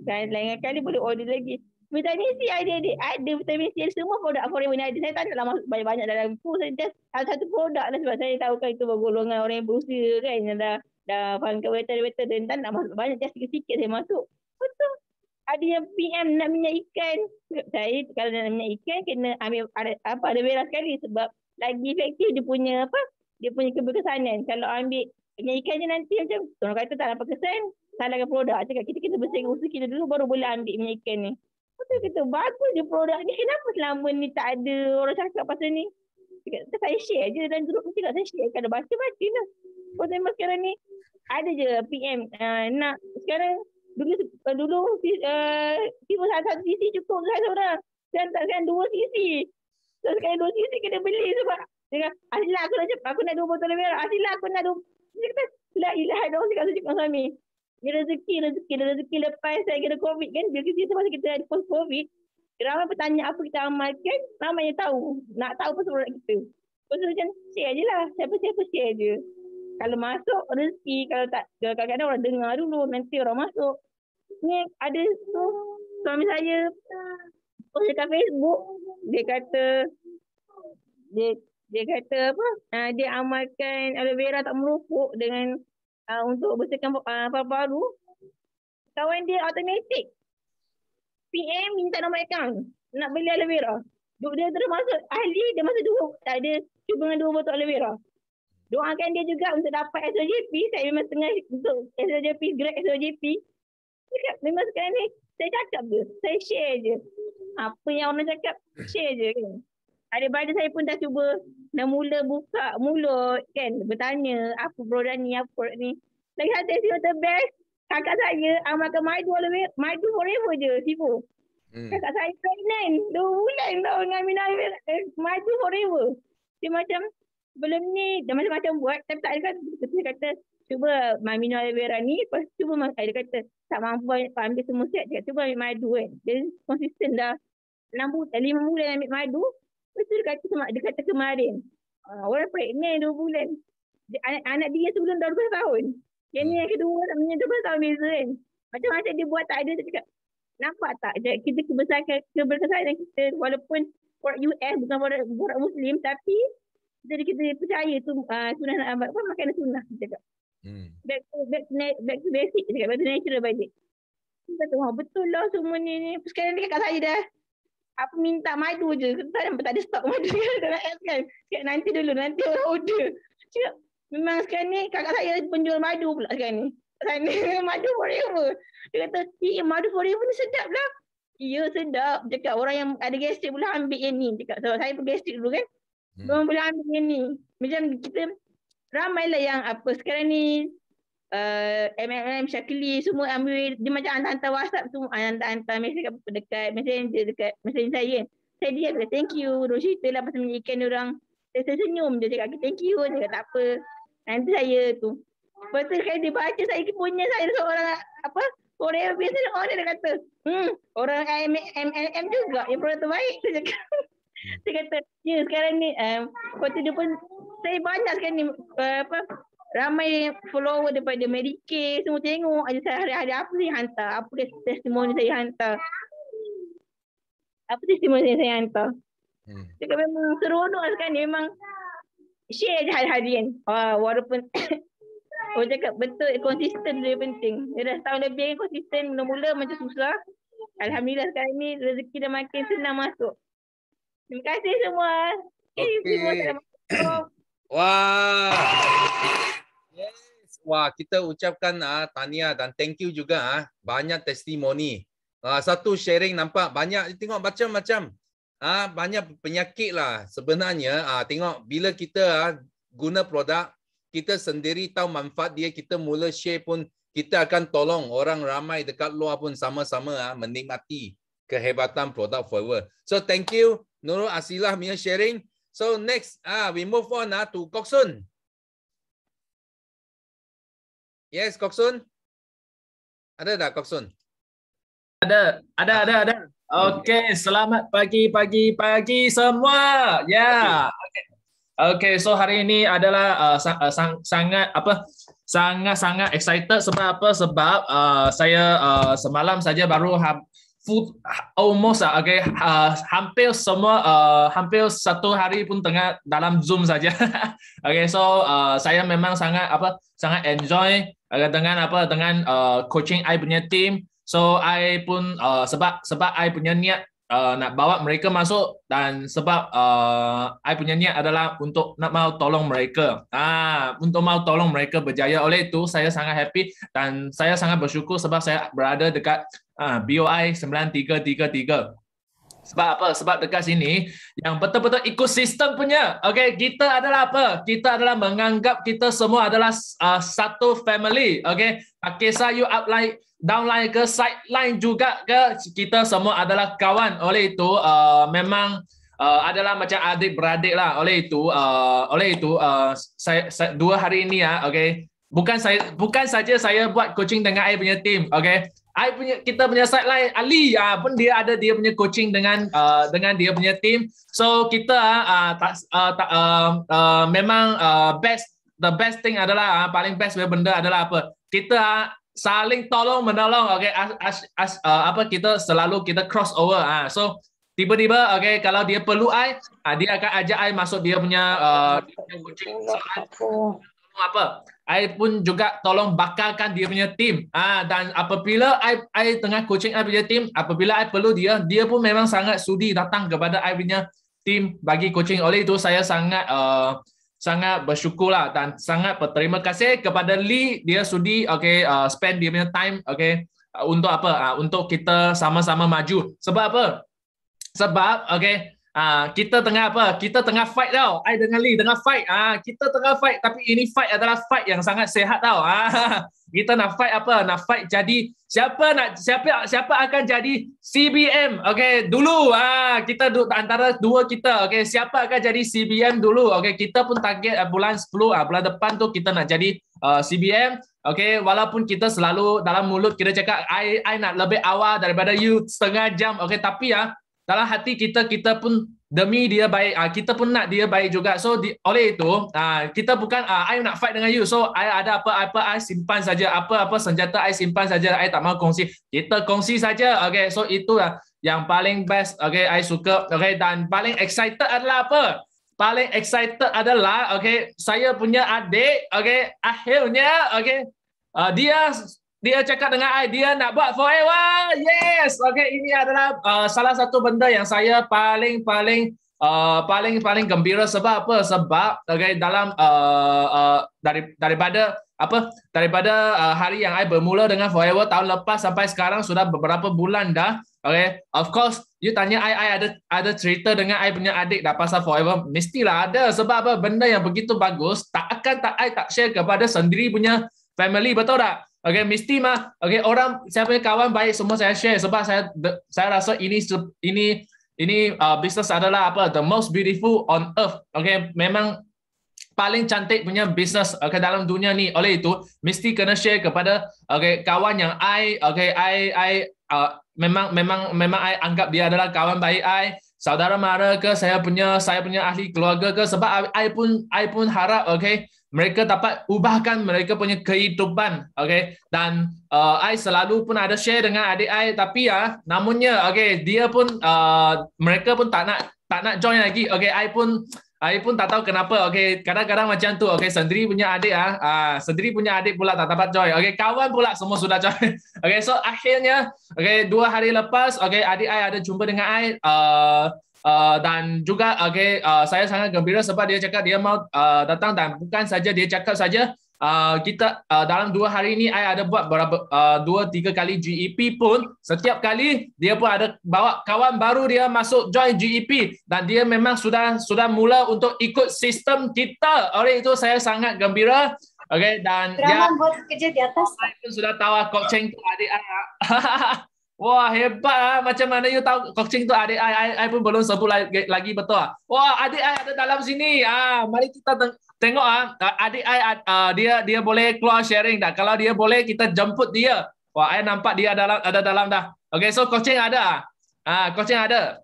Dan lain kali boleh order lagi. Vitamin C ada ada ada vitamin C semua produk Forever ni ada. Saya tak nak masuk banyak-banyak dalam tu. Saya just satu, satu produk lah sebab saya tahu kan itu bergolongan orang yang berusia kan yang dah dah faham kata dan tak nak masuk banyak just sikit-sikit saya masuk. Betul ada yang PM nak minyak ikan. Saya kalau nak minyak ikan kena ambil ada, apa ada merah sekali sebab lagi efektif dia punya apa dia punya keberkesanan. Kalau ambil minyak ikan je nanti macam orang kata tak dapat kesan salahkan produk. Cakap kita kena bersihkan usaha kita dulu baru boleh ambil minyak ikan ni. Kata kita bagus je produk ni. Kenapa selama ni tak ada orang cakap pasal ni? Cakap saya share je dalam grup mesti saya share. Kalau baca-baca lah. Kau tengok sekarang ni ada je PM uh, nak sekarang dulu eh, dulu tiba eh, uh, satu sisi cukup saya seorang dan tak dua sisi so, sekali dua sisi kena beli sebab dengan asilah aku nak aku nak dua botol merah asilah aku nak dua dia kata la ilah ada orang cakap suci dengan suami ni rezeki rezeki rezeki lepas saya kena covid kan bila kita masa kita ada post covid ramai bertanya apa kita amalkan ramai yang tahu nak tahu pasal produk kita Lepas tu macam share je lah. Siapa-siapa share je kalau masuk rezeki kalau tak kadang-kadang orang dengar dulu nanti orang masuk ni ada tu suami saya post dekat Facebook dia kata dia dia kata apa uh, dia amalkan aloe vera tak merupuk dengan uh, untuk bersihkan ah, apa paru-paru kawan dia automatic, PM minta nama akaun nak beli aloe vera dia terus masuk ahli dia masuk dua tak ada cuba dengan dua botol aloe vera doakan dia juga untuk dapat SOJP. Saya memang setengah untuk SOJP, grad SOJP. Cakap, memang sekarang ni saya cakap je. Saya share je. Apa yang orang cakap, share je. Kan. Ada badan saya pun dah cuba nak mula buka mulut kan. Bertanya apa produk ni, apa produk ni. Lagi satu yang the best. Kakak saya amalkan Maidu, Maidu forever je, Sipu. Hmm. Kakak saya pregnant. Dua bulan tau dengan Minah. Eh, maju forever. Dia macam sebelum ni dah macam-macam buat tapi tak ada kata dia kata cuba mami no aloe vera ni lepas cuba masak dia kata tak mampu ambil semua set dia cuba ambil madu kan dia konsisten dah 6 bulan eh, lima bulan ambil madu lepas tu dia kata sama dia kata kemarin uh, orang ni 2 bulan dia, anak, anak dia sebelum dah 12 tahun yang ni hmm. yang kedua nak punya 12 tahun beza kan macam-macam dia buat tak ada dia cakap nampak tak kita kebesarkan kebesaran kita walaupun orang US bukan orang, orang Muslim tapi jadi kita percaya tu uh, sunnah nak ambil apa makanan sunnah kita cakap. Hmm. Back to back to, back to basic kita cakap back to natural balik. Kita tu oh, betul lah semua ni ni. Sekarang ni kakak saya dah apa minta madu je. Kita tak ada stok madu ni *laughs* kan. kan. Cakap nanti dulu nanti orang order. Cakap memang sekarang ni kakak saya penjual madu pula sekarang ni. Sana *laughs* madu forever. Dia kata, iya eh, eh, madu forever ni sedap lah. Iya sedap. Cakap orang yang ada gastrik pula ambil yang ni. Cakap sebab saya pun gastrik dulu kan. Hmm. Orang boleh ambil yang ni. Macam kita ramai lah yang apa sekarang ni uh, eh, MLM, Syakili semua ambil dia macam hantar-hantar WhatsApp semua ah, hantar-hantar mesej kat dekat messenger dekat mesej saya. Saya dia kata thank you. Dia cerita lah pasal menyikan orang. Saya, saya senyum dia cakap thank you. Dia kata tak apa. Nanti saya tu. Lepas tu kali dia baca saya ke punya saya seorang apa orang yang biasa orang dia kata hmm, orang MLM juga yang pernah terbaik. Saya cakap *laughs* saya *laughs* kata, ya sekarang ni, uh, dia pun saya banyak sekarang ni, uh, apa, ramai follower daripada Medicare, semua tengok, ada saya hari-hari apa saya hantar, apa dia testimoni saya hantar. Apa testimoni saya, saya hantar. Hmm. Dia memang seronok lah sekarang ni, memang share je hari-hari kan. Uh, walaupun Oh *coughs* cakap betul konsisten dia penting. Dia dah setahun lebih konsisten mula-mula macam susah. Alhamdulillah sekarang ni rezeki dah makin senang masuk. Terima kasih semua. Okay. Okay. Wah. Yes. Wah, kita ucapkan ah tahniah dan thank you juga ah banyak testimoni. Ah satu sharing nampak banyak tengok macam-macam. Ah banyak penyakit lah sebenarnya. Ah tengok bila kita ah guna produk kita sendiri tahu manfaat dia kita mula share pun kita akan tolong orang ramai dekat luar pun sama-sama ah menikmati kehebatan produk forward. So thank you Nurul Asilah Mia sharing. So next ah we move on ah to Koksun. Yes Koksun. Ada tak Koksun? Ada, ada, ada, ada. Okay, selamat pagi, pagi, pagi semua. Yeah. Okay. Okay. So hari ini adalah uh, sang, uh, sang, sangat apa? Sangat, sangat excited sebab apa? Sebab uh, saya uh, semalam saja baru hab food almost lah, okay, uh, hampir semua, uh, hampir satu hari pun tengah dalam Zoom saja. *laughs* okay, so uh, saya memang sangat apa, sangat enjoy uh, dengan apa dengan uh, coaching I punya team. So I pun uh, sebab sebab I punya niat uh, nak bawa mereka masuk dan sebab uh, I punya niat adalah untuk nak mau tolong mereka. Ah, untuk mau tolong mereka berjaya. Oleh itu saya sangat happy dan saya sangat bersyukur sebab saya berada dekat uh, BOI 9333. Sebab apa? Sebab dekat sini yang betul-betul ekosistem punya. Okay, kita adalah apa? Kita adalah menganggap kita semua adalah uh, satu family. Okay, saya you up upline downline ke sideline juga ke kita semua adalah kawan oleh itu uh, memang uh, adalah macam adik beradik lah oleh itu uh, oleh itu uh, saya, saya, dua hari ini ya okay bukan saya bukan saja saya buat coaching dengan saya punya team okay I punya kita punya sideline Ali uh, pun dia ada dia punya coaching dengan uh, dengan dia punya team. So kita uh, tak, uh, tak, uh, uh, memang uh, best the best thing adalah uh, paling best benda adalah apa? Kita uh, saling tolong menolong. Okay, as, as, as, uh, apa kita selalu kita crossover. Uh. So tiba-tiba okay kalau dia perlu I, uh, dia akan ajak I masuk dia punya, uh, dia punya coaching. So, I, apa? I pun juga tolong bakarkan dia punya tim. Ah ha, dan apabila I I tengah coaching I punya tim, apabila I perlu dia, dia pun memang sangat sudi datang kepada I punya tim bagi coaching. Oleh itu saya sangat uh, sangat bersyukur lah dan sangat berterima kasih kepada Lee dia sudi okay uh, spend dia punya time okay uh, untuk apa uh, untuk kita sama-sama maju sebab apa sebab okay Ah, kita tengah apa? Kita tengah fight tau. I dengan Lee tengah fight. Ah, kita tengah fight tapi ini fight adalah fight yang sangat sehat tau. Ah, *laughs* kita nak fight apa? Nak fight jadi siapa nak siapa siapa akan jadi CBM? Okey, dulu ah kita du, antara dua kita. Okey, siapa akan jadi CBM dulu? Okey, kita pun target ah, bulan 10 ah bulan depan tu kita nak jadi uh, ah, CBM. Okey, walaupun kita selalu dalam mulut kita cakap I I nak lebih awal daripada you setengah jam. Okey, tapi ya ah, dalam hati kita kita pun demi dia baik uh, kita pun nak dia baik juga so di, oleh itu uh, kita bukan uh, I nak fight dengan you so I ada apa apa I simpan saja apa apa senjata I simpan saja I tak mau kongsi kita kongsi saja okay so itu lah yang paling best okay I suka okay dan paling excited adalah apa paling excited adalah okay saya punya adik okay akhirnya okay uh, dia dia cakap dengan saya, dia nak buat forever. Yes! Okay, ini adalah uh, salah satu benda yang saya paling-paling paling-paling uh, gembira sebab apa? Sebab okay, dalam uh, uh, dari daripada apa daripada uh, hari yang saya bermula dengan forever tahun lepas sampai sekarang sudah beberapa bulan dah. Okay, of course, you tanya I, I ada ada cerita dengan I punya adik dah pasal forever. Mestilah ada sebab apa benda yang begitu bagus tak akan tak I tak share kepada sendiri punya family betul tak? Okay, mesti mah. Okay, orang saya punya kawan baik semua saya share sebab saya saya rasa ini ini ini uh, business adalah apa the most beautiful on earth. Okay, memang paling cantik punya business okay, dalam dunia ni. Oleh itu, mesti kena share kepada okay, kawan yang I, okay, I, I, uh, memang memang memang I anggap dia adalah kawan baik I. Saudara mara ke saya punya saya punya ahli keluarga ke sebab I, I pun I pun harap okay, mereka dapat ubahkan mereka punya kehidupan okey dan uh, selalu pun ada share dengan adik I tapi ya uh, namunnya okey dia pun uh, mereka pun tak nak tak nak join lagi okey I pun I pun tak tahu kenapa okey kadang-kadang macam tu okey sendiri punya adik ah uh, uh, sendiri punya adik pula tak dapat join okey kawan pula semua sudah join *laughs* okey so akhirnya okey dua hari lepas okey adik I ada jumpa dengan I uh, Ah, dan juga okay, uh, saya sangat gembira sebab dia cakap dia mau uh, datang dan bukan saja dia cakap saja uh, kita uh, dalam dua hari ini saya ada buat berapa uh, dua tiga kali GEP pun setiap kali dia pun ada bawa kawan baru dia masuk join GEP dan dia memang sudah sudah mula untuk ikut sistem kita oleh itu saya sangat gembira okay, dan Drama dia, ya. buat kerja di atas. Saya pun sudah tahu kok ceng tu adik *laughs* Wah hebat ah macam mana you tahu coaching tu adik ai ai ai pun belum sebut lagi, lagi betul ah. Wah adik ai ada dalam sini. Ah mari kita teng- tengok ah adik ai uh, dia dia boleh keluar sharing dah. Kalau dia boleh kita jemput dia. Wah ai nampak dia ada dalam ada dalam dah. Okay so coaching ada ah. Ah coaching ada.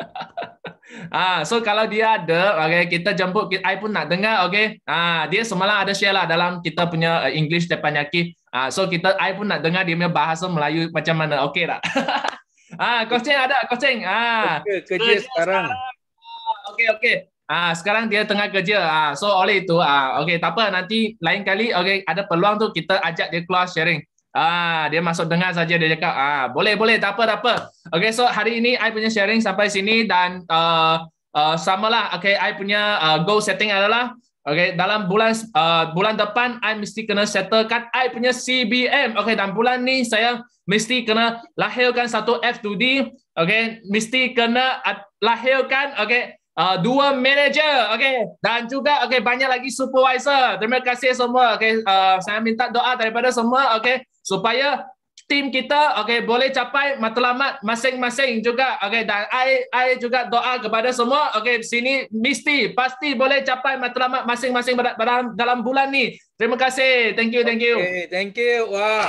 *laughs* ah so kalau dia ada okay kita jemput ai pun nak dengar okay. Ah dia semalam ada share lah dalam kita punya eh, English depan Yaki. Ah, uh, so kita, I pun nak dengar dia punya bahasa Melayu macam mana. Okey tak? *laughs* ah, uh, Kocing ada, Kocing. Ah, uh, kerja, kerja, kerja sekarang. sekarang. Uh, okey, okey. Ah, uh, sekarang dia tengah kerja. Ah, uh, so oleh itu, ah, uh, okey, tak apa. Nanti lain kali, okey, ada peluang tu kita ajak dia keluar sharing. Ah, uh, dia masuk dengar saja dia cakap. Ah, uh, boleh, boleh. Tak apa, tak apa. Okey, so hari ini I punya sharing sampai sini dan uh, uh, lah. Okay, I punya uh, goal setting adalah Okay, dalam bulan uh, bulan depan, I mesti kena settlekan I punya CBM. Okay, dan bulan ni saya mesti kena lahirkan satu F2D. Okay, mesti kena lahirkan okay, uh, dua manager. Okay, dan juga okay, banyak lagi supervisor. Terima kasih semua. Okay, uh, saya minta doa daripada semua. Okay, supaya tim kita okey boleh capai matlamat masing-masing juga okey dan ai ai juga doa kepada semua okey sini mesti pasti boleh capai matlamat masing-masing dalam dalam bulan ni terima kasih thank you thank you okay, thank you wah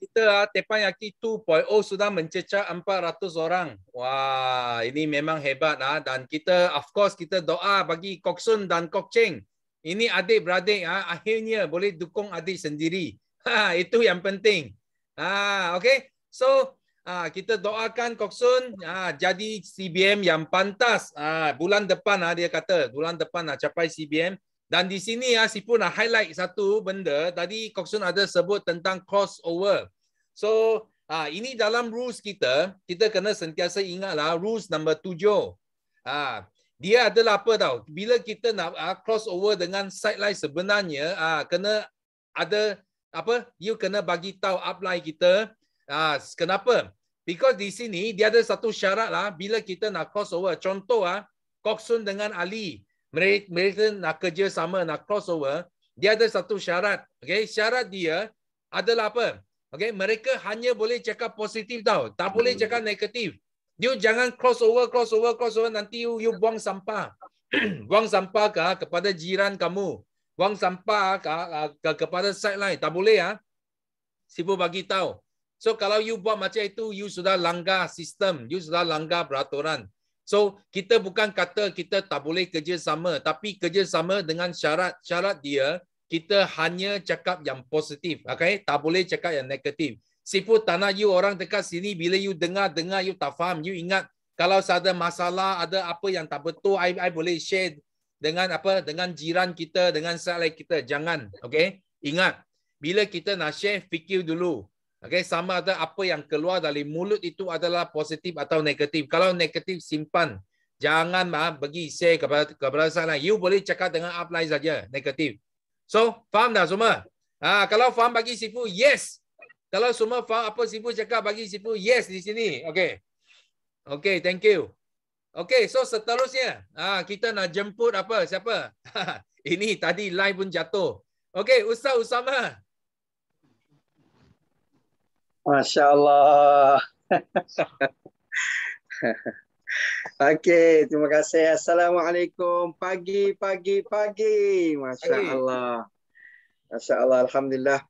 kita ah, Tepan Yaki 2.0 sudah mencecah 400 orang. Wah, ini memang hebat. Ah. Dan kita, of course, kita doa bagi Koksun dan Kokcheng Ini adik-beradik. Ah. Akhirnya boleh dukung adik sendiri. Ha, itu yang penting. Ha, okay. So ha, kita doakan Koksun ha, jadi CBM yang pantas. Ha, bulan depan ha, dia kata bulan depan nak ha, capai CBM. Dan di sini ya ha, si pun nak ha, highlight satu benda. Tadi Koksun ada sebut tentang crossover. So ha, ini dalam rules kita kita kena sentiasa ingatlah rules number tujuh. Ha, dia adalah apa tau? Bila kita nak ha, crossover dengan sideline sebenarnya ha, kena ada apa you kena bagi tahu apply kita ah uh, kenapa because di sini dia ada satu syarat lah bila kita nak crossover contoh ah Koksun dengan Ali mereka, mereka nak kerja sama nak crossover dia ada satu syarat okey syarat dia adalah apa okey mereka hanya boleh cakap positif tau tak boleh cakap negatif you jangan crossover crossover crossover nanti you, you buang sampah *clears throat* buang sampah ke, ah, kepada jiran kamu buang sampah ke, ke kepada sideline tak boleh ya ah. sibuk bagi tahu so kalau you buat macam itu you sudah langgar sistem you sudah langgar peraturan so kita bukan kata kita tak boleh kerja sama tapi kerja sama dengan syarat-syarat dia kita hanya cakap yang positif okay? tak boleh cakap yang negatif sibuk tak you orang dekat sini bila you dengar dengar you tak faham you ingat kalau ada masalah ada apa yang tak betul i, I boleh share dengan apa dengan jiran kita dengan saudara kita jangan okey ingat bila kita nak share fikir dulu okey sama ada apa yang keluar dari mulut itu adalah positif atau negatif kalau negatif simpan jangan mah bagi share kepada kepada saudara you boleh cakap dengan apply saja negatif so faham dah semua ah ha, kalau faham bagi sifu yes kalau semua faham apa sifu cakap bagi sifu yes di sini okey okey thank you Okay, so seterusnya, ah kita nak jemput apa? Siapa? *laughs* Ini tadi live pun jatuh. Okay, Ustaz Usama. Masya-Allah. *laughs* Okay, terima kasih. Assalamualaikum. Pagi, pagi, pagi. Masya-Allah. Masya-Allah, alhamdulillah.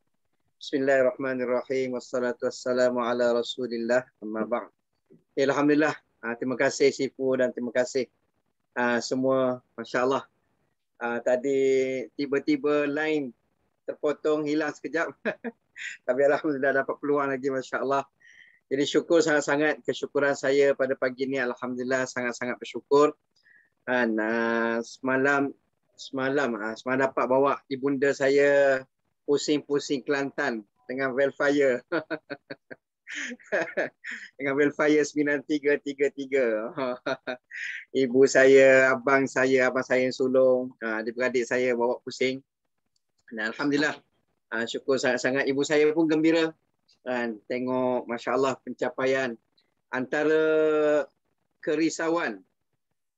Bismillahirrahmanirrahim. Wassalamu'alaikum warahmatullahi wabarakatuh. Alhamdulillah, Uh, terima kasih Sifu dan terima kasih uh, semua. Masya Allah. Uh, ah, tadi tiba-tiba line terpotong hilang sekejap. *laughs* Tapi Alhamdulillah dapat peluang lagi Masya Allah. Jadi syukur sangat-sangat kesyukuran saya pada pagi ini Alhamdulillah sangat-sangat bersyukur. Dan uh, semalam semalam uh, semalam dapat bawa ibunda saya pusing-pusing Kelantan dengan Velfire. *laughs* *laughs* Dengan Belfire 9333. *laughs* Ibu saya, abang saya, abang saya yang sulung. Ha, Adik-adik saya bawa pusing. Dan Alhamdulillah. Ha, syukur sangat-sangat. Ibu saya pun gembira. Dan ha, tengok Masya Allah pencapaian. Antara kerisauan.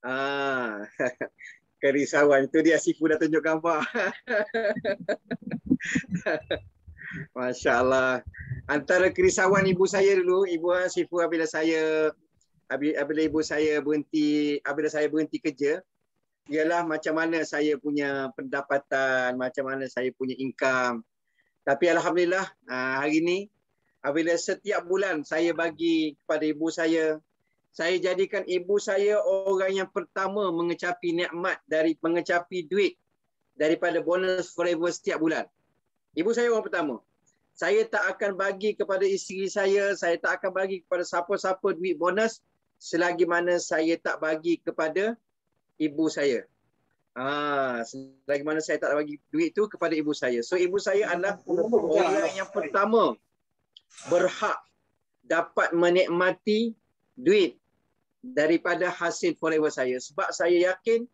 Ah, *laughs* kerisauan. Itu dia Sifu dah tunjuk gambar. Masya Allah antara kerisauan ibu saya dulu ibu ah, Sifu apabila saya apabila ibu saya berhenti apabila saya berhenti kerja ialah macam mana saya punya pendapatan macam mana saya punya income tapi alhamdulillah ah, hari ini apabila setiap bulan saya bagi kepada ibu saya saya jadikan ibu saya orang yang pertama mengecapi nikmat dari mengecapi duit daripada bonus forever setiap bulan ibu saya orang pertama saya tak akan bagi kepada isteri saya, saya tak akan bagi kepada siapa-siapa duit bonus selagi mana saya tak bagi kepada ibu saya. Ah, selagi mana saya tak bagi duit itu kepada ibu saya. So ibu saya adalah orang yang pertama berhak dapat menikmati duit daripada hasil forever saya sebab saya yakin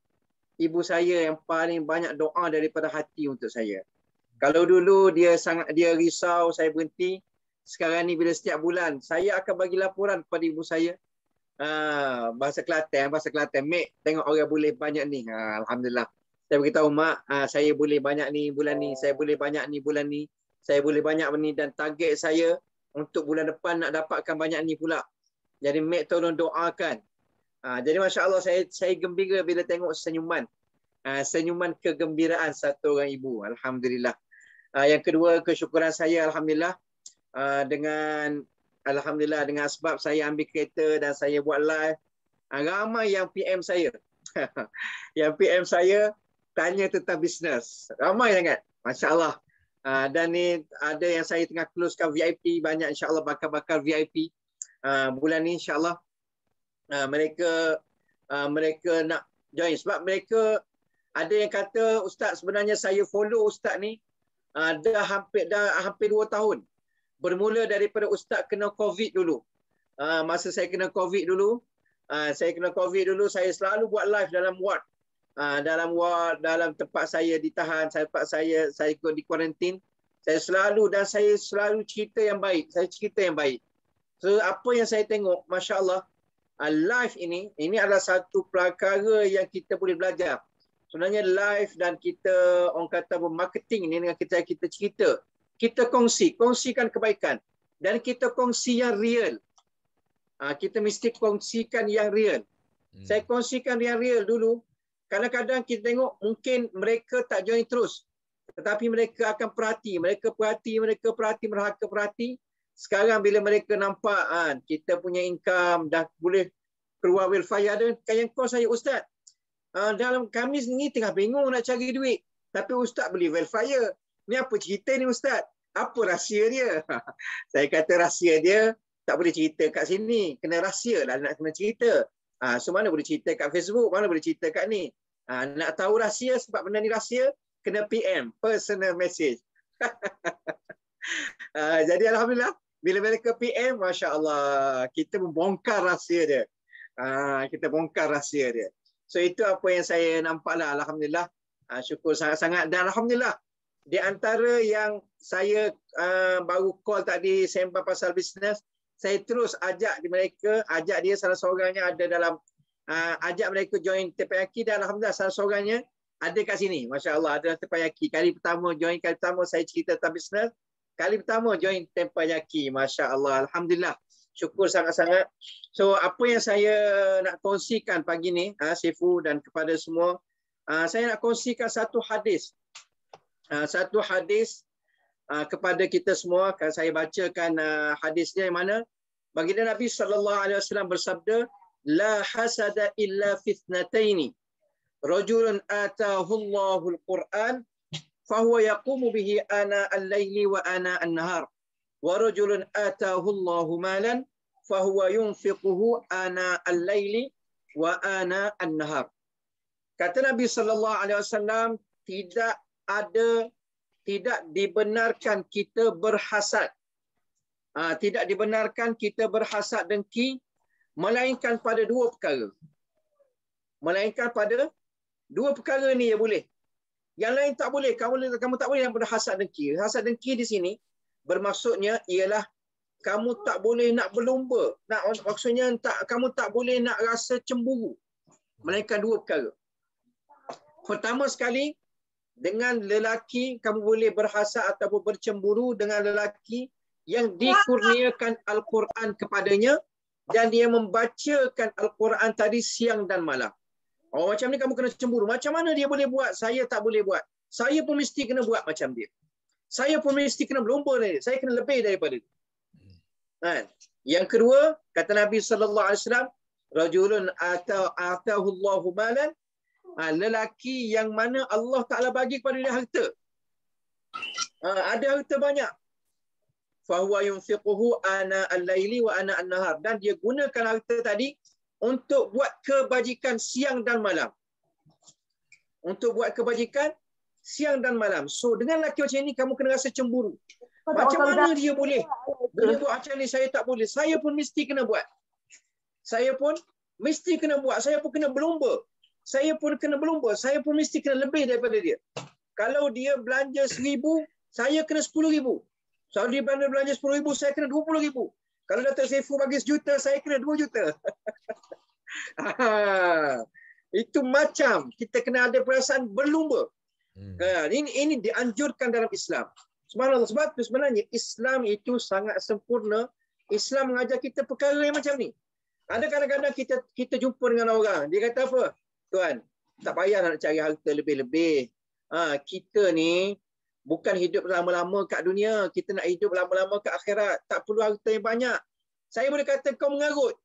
ibu saya yang paling banyak doa daripada hati untuk saya kalau dulu dia sangat dia risau saya berhenti, sekarang ni bila setiap bulan saya akan bagi laporan kepada ibu saya. Uh, bahasa Kelantan, bahasa Kelantan, mak tengok orang boleh banyak ni. Uh, alhamdulillah. Saya beritahu mak, uh, saya boleh banyak ni bulan ni, saya boleh banyak ni bulan ni. Saya boleh banyak ni dan target saya untuk bulan depan nak dapatkan banyak ni pula. Jadi mak tolong doakan. Uh, jadi masya-Allah saya saya gembira bila tengok senyuman. Uh, senyuman kegembiraan satu orang ibu. Alhamdulillah. Ah, yang kedua kesyukuran saya alhamdulillah uh, dengan alhamdulillah dengan sebab saya ambil kereta dan saya buat live uh, ramai yang PM saya *laughs* yang PM saya tanya tentang bisnes ramai sangat masya-Allah uh, dan ni ada yang saya tengah closekan VIP banyak insya-Allah bakal-bakal VIP uh, bulan ni insya-Allah uh, mereka uh, mereka nak join sebab mereka ada yang kata ustaz sebenarnya saya follow ustaz ni uh, dah hampir dah hampir 2 tahun. Bermula daripada ustaz kena COVID dulu. Uh, masa saya kena COVID dulu, uh, saya kena COVID dulu saya selalu buat live dalam ward. Uh, dalam ward, dalam tempat saya ditahan, tempat saya saya ikut di kuarantin. Saya selalu dan saya selalu cerita yang baik. Saya cerita yang baik. So apa yang saya tengok, masya-Allah, uh, live ini ini adalah satu perkara yang kita boleh belajar sebenarnya live dan kita orang kata marketing ni dengan kita kita cerita kita kongsi kongsikan kebaikan dan kita kongsi yang real ah, kita mesti kongsikan yang real hmm. saya kongsikan yang real dulu kadang-kadang kita tengok mungkin mereka tak join terus tetapi mereka akan perhati mereka perhati mereka perhati merhaka perhati sekarang bila mereka nampak kan, kita punya income dah boleh keluar wildfire dan kayak kos saya ustaz uh, dalam kami sendiri tengah bingung nak cari duit. Tapi ustaz beli wildfire. Ni apa cerita ni ustaz? Apa rahsia dia? *laughs* saya kata rahsia dia tak boleh cerita kat sini. Kena rahsia lah nak kena cerita. Ah, uh, so mana boleh cerita kat Facebook, mana boleh cerita kat ni. Uh, nak tahu rahsia sebab benda ni rahsia, kena PM, personal message. uh, *laughs* jadi Alhamdulillah, bila mereka PM, Masya Allah, kita membongkar rahsia dia. Uh, kita bongkar rahsia dia. So itu apa yang saya nampak lah. Alhamdulillah. Uh, syukur sangat-sangat. Dan Alhamdulillah. Di antara yang saya uh, baru call tadi sempat pasal bisnes, saya terus ajak mereka, ajak dia salah seorangnya ada dalam, uh, ajak mereka join Tepayaki dan Alhamdulillah salah seorangnya ada kat sini. Masya Allah, ada Tepayaki. Kali pertama join, kali pertama saya cerita tentang bisnes, kali pertama join Tepayaki. Masya Allah, Alhamdulillah syukur sangat-sangat. So apa yang saya nak kongsikan pagi ni, ha, ah, Sifu dan kepada semua, ha, saya nak kongsikan satu hadis. Ha, satu hadis ha, kepada kita semua. Kan saya bacakan ha, hadisnya yang mana. Baginda Nabi sallallahu alaihi wasallam bersabda, "La hasada illa fitnataini." Rajulun atahu Allahul Quran fa huwa yaqumu bihi ana al-laili wa ana an-nahar. Al ورجل آتاه الله ana al-laili, wa ana وآناء النهار kata Nabi sallallahu alaihi wasallam tidak ada tidak dibenarkan kita berhasad ha, tidak dibenarkan kita berhasad dengki melainkan pada dua perkara melainkan pada dua perkara ni ya boleh yang lain tak boleh kamu kamu tak boleh yang berhasad dengki hasad dengki di sini bermaksudnya ialah kamu tak boleh nak berlumba. Nak maksudnya tak kamu tak boleh nak rasa cemburu. Melainkan dua perkara. Pertama sekali dengan lelaki kamu boleh berhasad ataupun bercemburu dengan lelaki yang dikurniakan Al-Quran kepadanya dan dia membacakan Al-Quran tadi siang dan malam. Oh macam ni kamu kena cemburu. Macam mana dia boleh buat? Saya tak boleh buat. Saya pun mesti kena buat macam dia saya pun mesti kena berlumba dari Saya kena lebih daripada dia. Ha. Yang kedua, kata Nabi sallallahu alaihi wasallam, atau atahu Allahu malan, ha, lelaki yang mana Allah Taala bagi kepada dia harta. Ha, ada harta banyak. Fahuwa yunfiquhu ana al-laili wa ana an-nahar dan dia gunakan harta tadi untuk buat kebajikan siang dan malam. Untuk buat kebajikan siang dan malam. So dengan laki macam ini kamu kena rasa cemburu. Macam mana dia boleh? Dia buat macam ni saya tak boleh. Saya pun mesti kena buat. Saya pun mesti kena buat. Saya pun kena berlumba. Saya pun kena berlumba. Saya pun mesti kena lebih daripada dia. Kalau dia belanja seribu, saya kena sepuluh ribu. Kalau dia belanja, belanja sepuluh ribu, saya kena dua puluh ribu. Kalau Dato' Sefu bagi sejuta, saya kena dua juta. *laughs* Ah, itu macam kita kena ada perasaan berlumba. Hmm. Kan? Ha, ini, ini dianjurkan dalam Islam. Subhanallah. Sebab itu sebenarnya Islam itu sangat sempurna. Islam mengajar kita perkara yang macam ni. Ada kadang-kadang kita kita jumpa dengan orang. Dia kata apa? Tuan, tak payah nak cari harta lebih-lebih. Ha, kita ni bukan hidup lama-lama kat dunia. Kita nak hidup lama-lama kat akhirat. Tak perlu harta yang banyak. Saya boleh kata kau mengarut.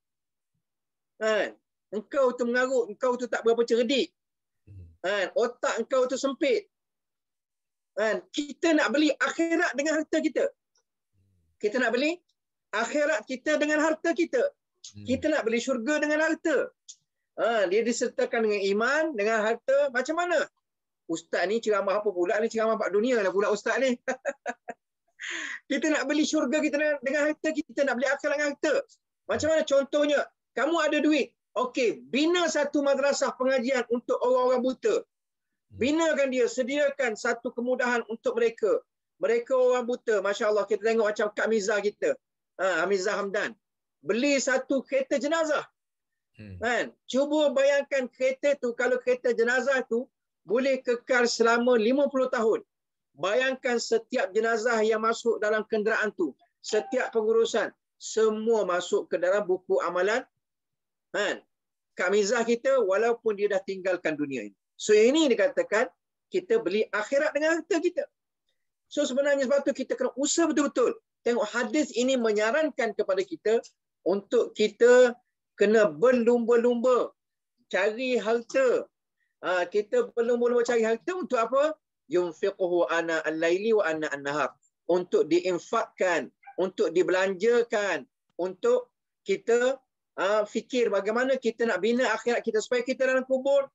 Ha, engkau tu mengarut. Engkau tu tak berapa cerdik. Kan? Otak kau tu sempit. Kan? Kita nak beli akhirat dengan harta kita. Kita nak beli akhirat kita dengan harta kita. Hmm. Kita nak beli syurga dengan harta. Ha, dia disertakan dengan iman, dengan harta. Macam mana? Ustaz ni ceramah apa pula? Ni ceramah pak dunia lah pula ustaz ni. *laughs* kita nak beli syurga kita dengan, dengan harta kita. Nak beli akhirat dengan harta. Macam mana? Contohnya, kamu ada duit. Okey, bina satu madrasah pengajian untuk orang-orang buta. Hmm. Binakan dia, sediakan satu kemudahan untuk mereka. Mereka orang buta, Masya Allah kita tengok macam Kak Mizah kita. Ha, Hamizah Hamdan. Beli satu kereta jenazah. Hmm. Kan? Cuba bayangkan kereta tu, kalau kereta jenazah tu boleh kekal selama 50 tahun. Bayangkan setiap jenazah yang masuk dalam kenderaan tu, setiap pengurusan, semua masuk ke dalam buku amalan Kan? Kak Mizah kita walaupun dia dah tinggalkan dunia ini. So ini dikatakan kita beli akhirat dengan harta kita. So sebenarnya sebab tu kita kena usaha betul-betul. Tengok hadis ini menyarankan kepada kita untuk kita kena berlumba-lumba cari harta. Ha, kita berlumba-lumba cari harta untuk apa? Yunfiquhu ana al-laili wa ana an-nahar. Untuk diinfakkan, untuk dibelanjakan, untuk kita Ah, fikir bagaimana kita nak bina akhirat kita supaya kita dalam kubur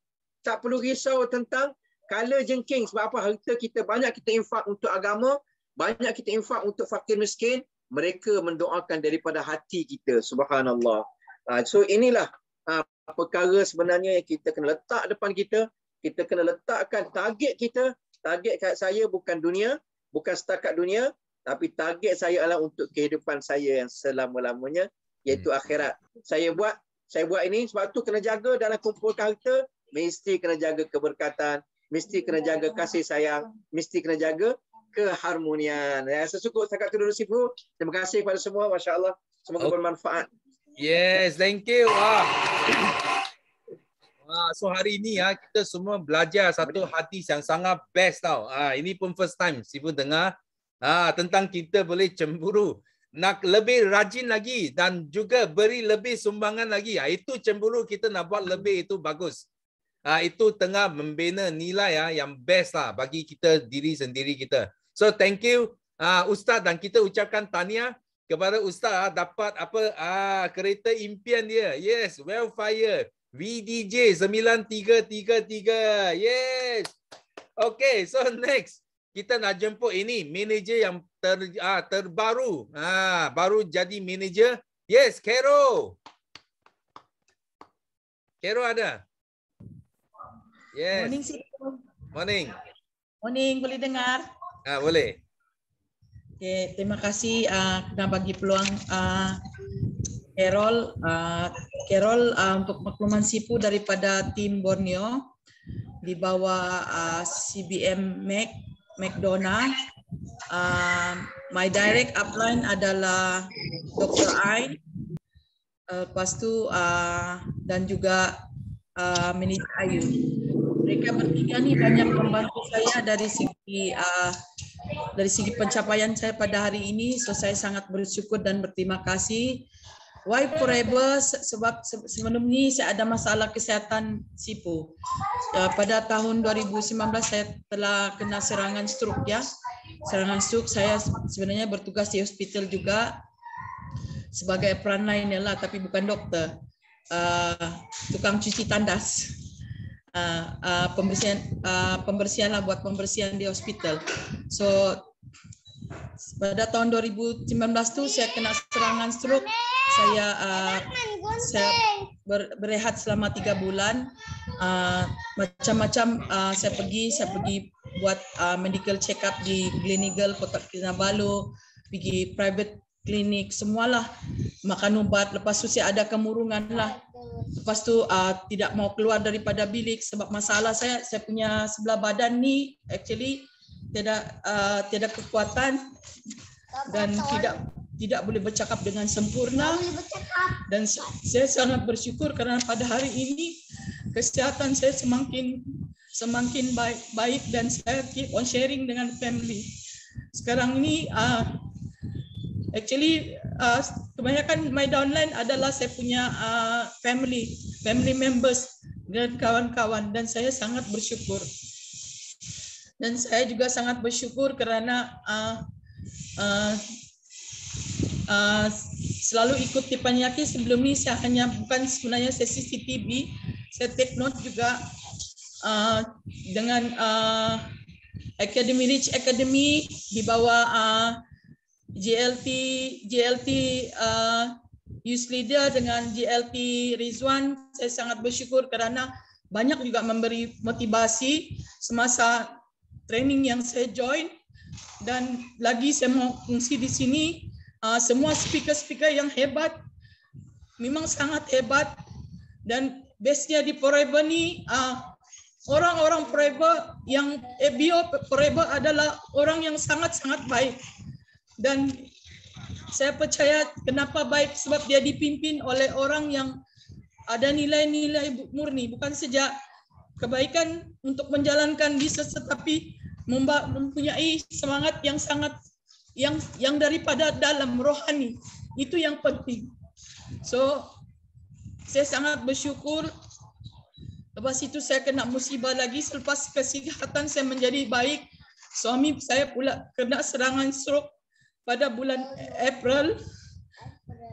tak perlu risau tentang kala jengking sebab apa harta kita banyak kita infak untuk agama banyak kita infak untuk fakir miskin mereka mendoakan daripada hati kita subhanallah ah, so inilah ah, perkara sebenarnya yang kita kena letak depan kita kita kena letakkan target kita target kat saya bukan dunia bukan setakat dunia tapi target saya adalah untuk kehidupan saya yang selama-lamanya iaitu hmm. akhirat. Saya buat saya buat ini sebab tu kena jaga dalam kumpul harta mesti kena jaga keberkatan, mesti kena jaga kasih sayang, mesti kena jaga keharmonian. Ya, saya cukup setakat tu dulu sifu. Terima kasih kepada semua. Masya Allah. Semoga okay. bermanfaat. Yes, thank you. Ah. Ah, so hari ini ah, kita semua belajar satu hadis yang sangat best tau. Ah, ini pun first time sifu dengar ah, tentang kita boleh cemburu nak lebih rajin lagi dan juga beri lebih sumbangan lagi. Ha, itu cemburu kita nak buat lebih itu bagus. Ha, itu tengah membina nilai ya yang best lah bagi kita diri sendiri kita. So thank you uh, Ustaz dan kita ucapkan tanya kepada Ustaz uh, dapat apa uh, kereta impian dia. Yes, Wellfire VDJ 9333. Yes. Okay, so next kita nak jemput ini manager yang ter, ah, terbaru ah, baru jadi manager yes kero kero ada yes morning sir. morning morning boleh dengar ah boleh okay, terima kasih ah uh, nak bagi peluang ah uh, kerol ah uh, kerol uh, ah, untuk makluman sipu daripada tim borneo di bawah uh, ah, CBM Mac McDonough. Um, my direct upline adalah Dr. Ain. Uh, lepas itu uh, dan juga uh, Ayu. Mereka bertiga nih banyak membantu saya dari segi uh, dari segi pencapaian saya pada hari ini. So saya sangat bersyukur dan berterima kasih Why forever? Sebab sebelum ni saya ada masalah kesihatan sipu. Ya, pada tahun 2019 saya telah kena serangan stroke ya. Serangan stroke saya sebenarnya bertugas di hospital juga sebagai peran lainnya lah tapi bukan doktor. Ah, tukang cuci tandas. Ah, ah, pembersihan uh, pembersihan lah buat pembersihan di hospital. So pada tahun 2019 tu saya kena serangan stroke saya uh, saya ber, berehat selama tiga bulan uh, macam-macam uh, saya pergi saya pergi buat uh, medical check up di Gleneagles Kota Kinabalu pergi private klinik semualah makan ubat lepas tu saya ada kemurungan lah lepas tu uh, tidak mau keluar daripada bilik sebab masalah saya saya punya sebelah badan ni actually uh, eh? tidak uh, tidak kekuatan dan tidak tidak boleh bercakap dengan sempurna dan saya sangat bersyukur karena pada hari ini kesehatan saya semakin semakin baik baik dan saya keep on sharing dengan family sekarang ini uh, actually uh, kebanyakan my downline adalah saya punya uh, family family members dan kawan-kawan dan saya sangat bersyukur dan saya juga sangat bersyukur karena uh, uh, Ah, selalu ikut Tipan Yati sebelum ini saya hanya bukan sebenarnya sesi CTB saya take note juga uh, dengan uh, Academy Rich Academy di bawah uh, JLT JLT uh, Youth Leader dengan JLT Rizwan saya sangat bersyukur kerana banyak juga memberi motivasi semasa training yang saya join dan lagi saya mau fungsi di sini Ah, semua speaker-speaker yang hebat memang sangat hebat dan bestnya di Poreba ni ah, orang-orang Poreba yang EBO eh, Poreba adalah orang yang sangat-sangat baik dan saya percaya kenapa baik sebab dia dipimpin oleh orang yang ada nilai-nilai murni bukan sejak kebaikan untuk menjalankan bisnes tetapi mempunyai semangat yang sangat yang yang daripada dalam rohani itu yang penting. So saya sangat bersyukur lepas itu saya kena musibah lagi selepas kesihatan saya menjadi baik suami saya pula kena serangan strok pada bulan April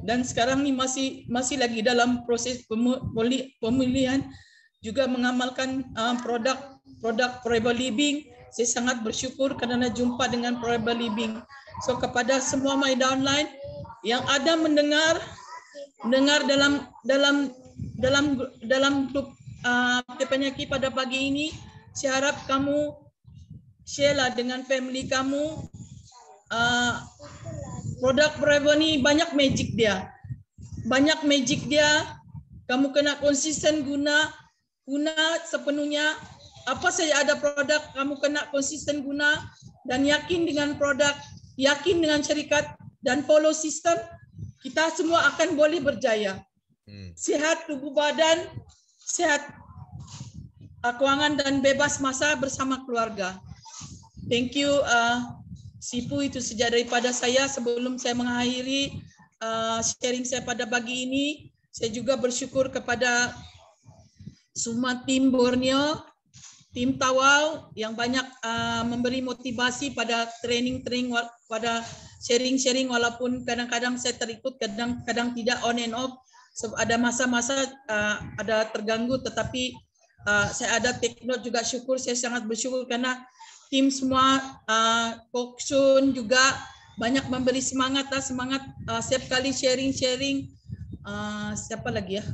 dan sekarang ni masih masih lagi dalam proses pemulihan juga mengamalkan uh, produk produk Forever Living. Yeah. Saya sangat bersyukur kerana jumpa dengan Forever Living. So kepada semua my downline yang ada mendengar mendengar dalam dalam dalam dalam grup uh, penyakit pada pagi ini, saya harap kamu Sheila dengan family kamu. Uh, produk Forever ini banyak magic dia. Banyak magic dia. Kamu kena konsisten guna guna sepenuhnya apa saja ada produk kamu kena konsisten guna dan yakin dengan produk yakin dengan syarikat dan follow sistem kita semua akan boleh berjaya hmm. sehat tubuh badan sehat uh, keuangan dan bebas masa bersama keluarga thank you uh, Sipu itu sejak daripada saya sebelum saya mengakhiri uh, sharing saya pada pagi ini saya juga bersyukur kepada semua tim Borneo tim Tawau yang banyak uh, memberi motivasi pada training-training pada sharing-sharing walaupun kadang-kadang saya terikut kadang-kadang tidak on and off so, ada masa-masa uh, ada terganggu tetapi uh, saya ada take note juga syukur saya sangat bersyukur karena tim semua uh, Koksun juga banyak memberi semangat lah semangat uh, setiap kali sharing-sharing uh, siapa lagi ya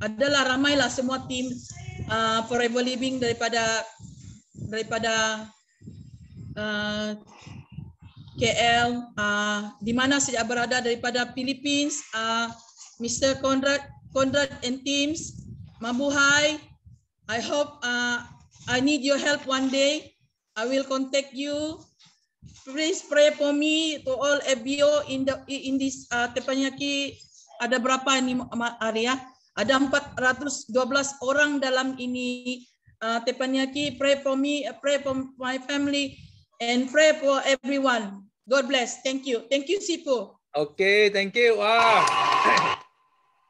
adalah ramailah semua tim uh, Forever Living daripada daripada uh, KL uh, di mana saya berada daripada Philippines uh, Mr Conrad Conrad and teams Mabuhay I hope uh, I need your help one day I will contact you please pray for me to all FBO in the in this uh, Tepanyaki ada berapa ini area ya? ada 412 orang dalam ini uh, tepanyaki pray for me uh, pray for my family and pray for everyone god bless thank you thank you sipo okay thank you wah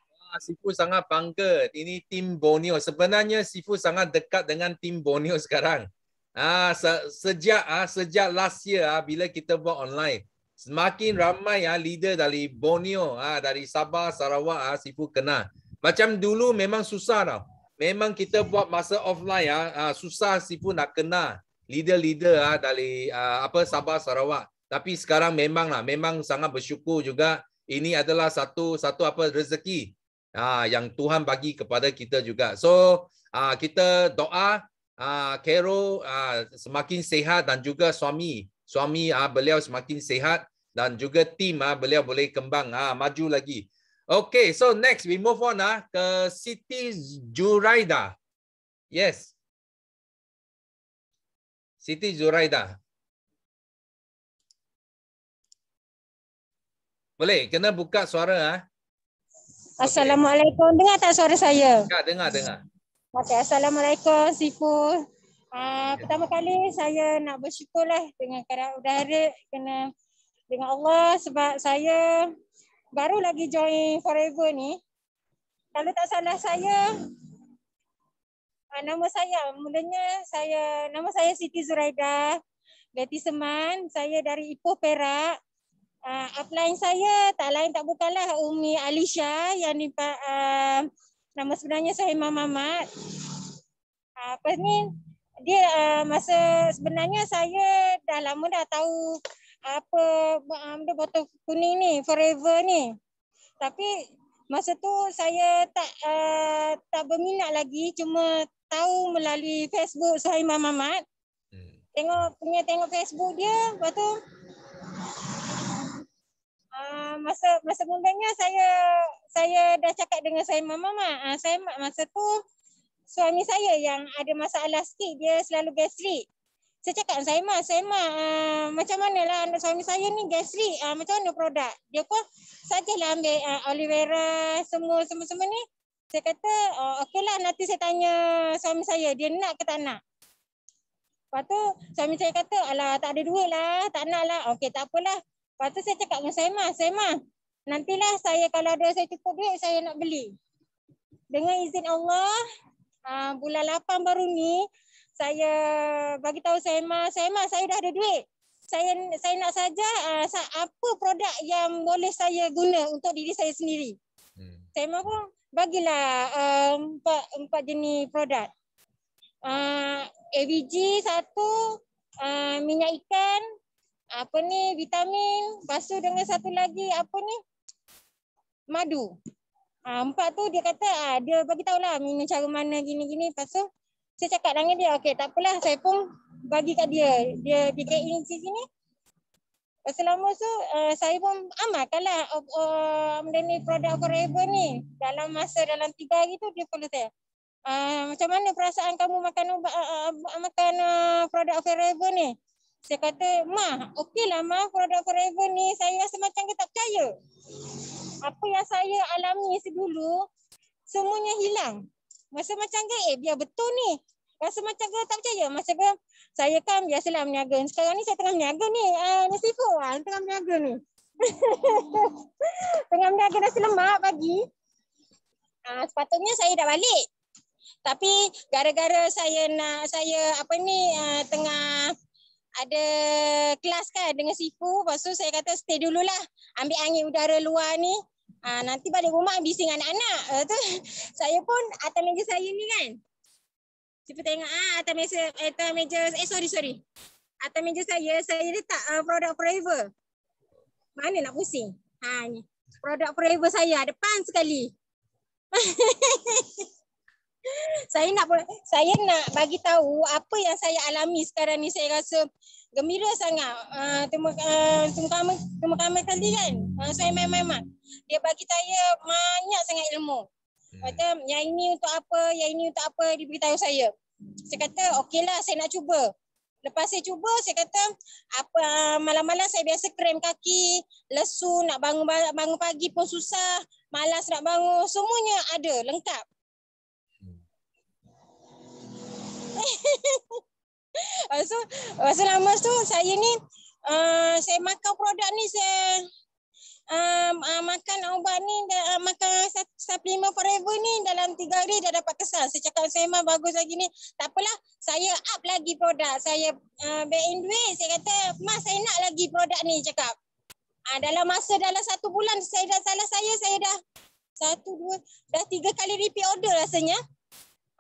wah sipo sangat bangga ini tim borneo sebenarnya sipo sangat dekat dengan tim borneo sekarang ah se- sejak ah sejak last year ah bila kita buat online semakin ramai ah leader dari borneo ah dari sabah sarawak ah sipo kenal macam dulu memang susah tau. Memang kita buat masa offline ya, susah pun nak kena leader-leader ah dari ah, apa Sabah Sarawak. Tapi sekarang memang lah memang sangat bersyukur juga ini adalah satu satu apa rezeki ah yang Tuhan bagi kepada kita juga. So ah kita doa ah Kero ah semakin sehat dan juga suami suami ah beliau semakin sehat dan juga tim ah beliau boleh kembang ah maju lagi. Okay, so next we move on ah ke Siti Juraida. Yes. Siti Juraida. Boleh, kena buka suara ah. Assalamualaikum. Dengar tak suara saya? Dengar, dengar, dengar. Okay, Assalamualaikum, Sifu. Uh, pertama kali saya nak bersyukur lah dengan keadaan udara kena dengan Allah sebab saya baru lagi join forever ni kalau tak salah saya ah, nama saya mulanya saya nama saya Siti Zuraida Betty Seman saya dari Ipoh Perak uh, upline saya tak lain tak bukanlah Umi Alisha yang ni uh, nama sebenarnya saya Mama. Mamat uh, apa ni dia uh, masa sebenarnya saya dah lama dah tahu apa um, dia botol kuning ni forever ni tapi masa tu saya tak uh, tak berminat lagi cuma tahu melalui Facebook saya Mama hmm. Mat tengok punya tengok Facebook dia lepas tu uh, masa masa membangnya saya saya dah cakap dengan Suhaimah Mamat uh, saya masa tu suami saya yang ada masalah sikit dia selalu gastrik saya cakap dengan Saima, Saima uh, ah, macam mana lah anak suami saya ni gastrik, uh, ah, macam mana produk? Dia pun saja lah ambil uh, aloe vera, semua, semua, semua ni. Saya kata, oh, okey lah nanti saya tanya suami saya, dia nak ke tak nak? Lepas tu suami saya kata, alah tak ada duit lah, tak nak lah, okey tak apalah. Lepas tu saya cakap dengan Saima, Saima nantilah saya kalau ada saya cukup duit, saya nak beli. Dengan izin Allah, uh, bulan 8 baru ni, saya bagi tahu saya Emma, saya Emma saya dah ada duit. Saya saya nak saja uh, ah, apa produk yang boleh saya guna untuk diri saya sendiri. Hmm. Saya Emma pun bagilah um, empat empat jenis produk. Uh, ah, AVG satu, uh, minyak ikan, apa ni vitamin, pasu dengan satu lagi apa ni madu. Uh, empat tu dia kata uh, dia bagi tahu lah minum cara mana gini-gini lepas tu saya cakap dengan dia, okay, tak apalah saya pun bagi kat dia. Dia PKI di sini. Selama tu uh, saya pun amalkan lah uh, eh, benda ni produk forever ni. Dalam masa dalam tiga hari tu dia perlu tanya. Uh, ah, macam mana perasaan kamu makan uh, uh, makan uh, produk forever ni? Saya kata, Ma, okey lah Ma, produk forever ni saya rasa macam kita tak percaya. Apa yang saya alami sedulu, semuanya hilang. Rasa macam ke eh biar betul ni. Rasa macam ke tak percaya. masa ke saya kan biasalah meniaga. Sekarang ni saya tengah meniaga ni. Ah uh, nasi fu ah tengah meniaga ni. tengah meniaga *laughs* nasi lemak pagi. Ah uh, sepatutnya saya dah balik. Tapi gara-gara saya nak saya apa ni uh, tengah ada kelas kan dengan sifu. Lepas tu saya kata stay dululah. Ambil angin udara luar ni. Ha, nanti balik rumah bising anak-anak. Uh, tu *laughs* Saya pun atas meja saya ni kan. cepat tengok ah atas meja atas meja eh sorry sorry. Atas meja saya saya letak uh, produk forever. Mana nak pusing. Ha ni. Produk forever saya depan sekali. *laughs* saya nak saya nak bagi tahu apa yang saya alami sekarang ni saya rasa gembira sangat. Uh, terima kasih uh, sekali kan. Uh, saya memang-memang. Dia bagi saya banyak sangat ilmu. Hmm. Kata, yang ini untuk apa, yang ini untuk apa, dia beritahu saya. Saya kata, okeylah saya nak cuba. Lepas saya cuba, saya kata, apa ah, malam-malam saya biasa krem kaki, lesu, nak bangun bangun pagi pun susah, malas nak bangun, semuanya ada, lengkap. Hmm. *laughs* Uh, so masa uh, lama tu saya ni uh, saya makan produk ni saya uh, uh, makan ubat ni uh, makan suplemen forever ni dalam 3 hari dah dapat kesan. Saya cakap saya memang bagus lagi ni. Tak apalah saya up lagi produk. Saya uh, back in duit saya kata mas saya nak lagi produk ni cakap. Uh, dalam masa dalam satu bulan saya dah salah saya saya dah satu dua dah tiga kali repeat order rasanya.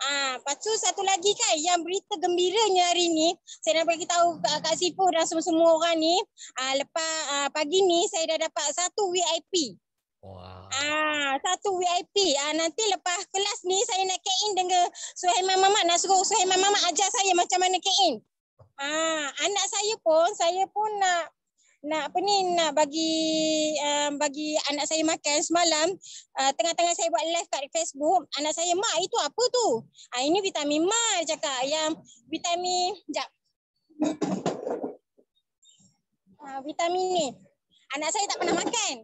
Ah, lepas tu satu lagi kan yang berita gembiranya hari ni, saya nak bagi tahu Kak, Kak Sipo dan semua-semua orang ni, ah, lepas ah, pagi ni saya dah dapat satu VIP. Wow. Ah, satu VIP. Ah, nanti lepas kelas ni saya nak check in dengan Suhaiman Mama nak suruh Suhaiman Mama ajar saya macam mana check in. Ah, anak saya pun, saya pun nak nak apa ni nak bagi uh, bagi anak saya makan semalam uh, tengah-tengah saya buat live kat Facebook anak saya mak itu apa tu uh, ini vitamin mak cakap yang vitamin jap uh, ah, vitamin ni anak saya tak pernah makan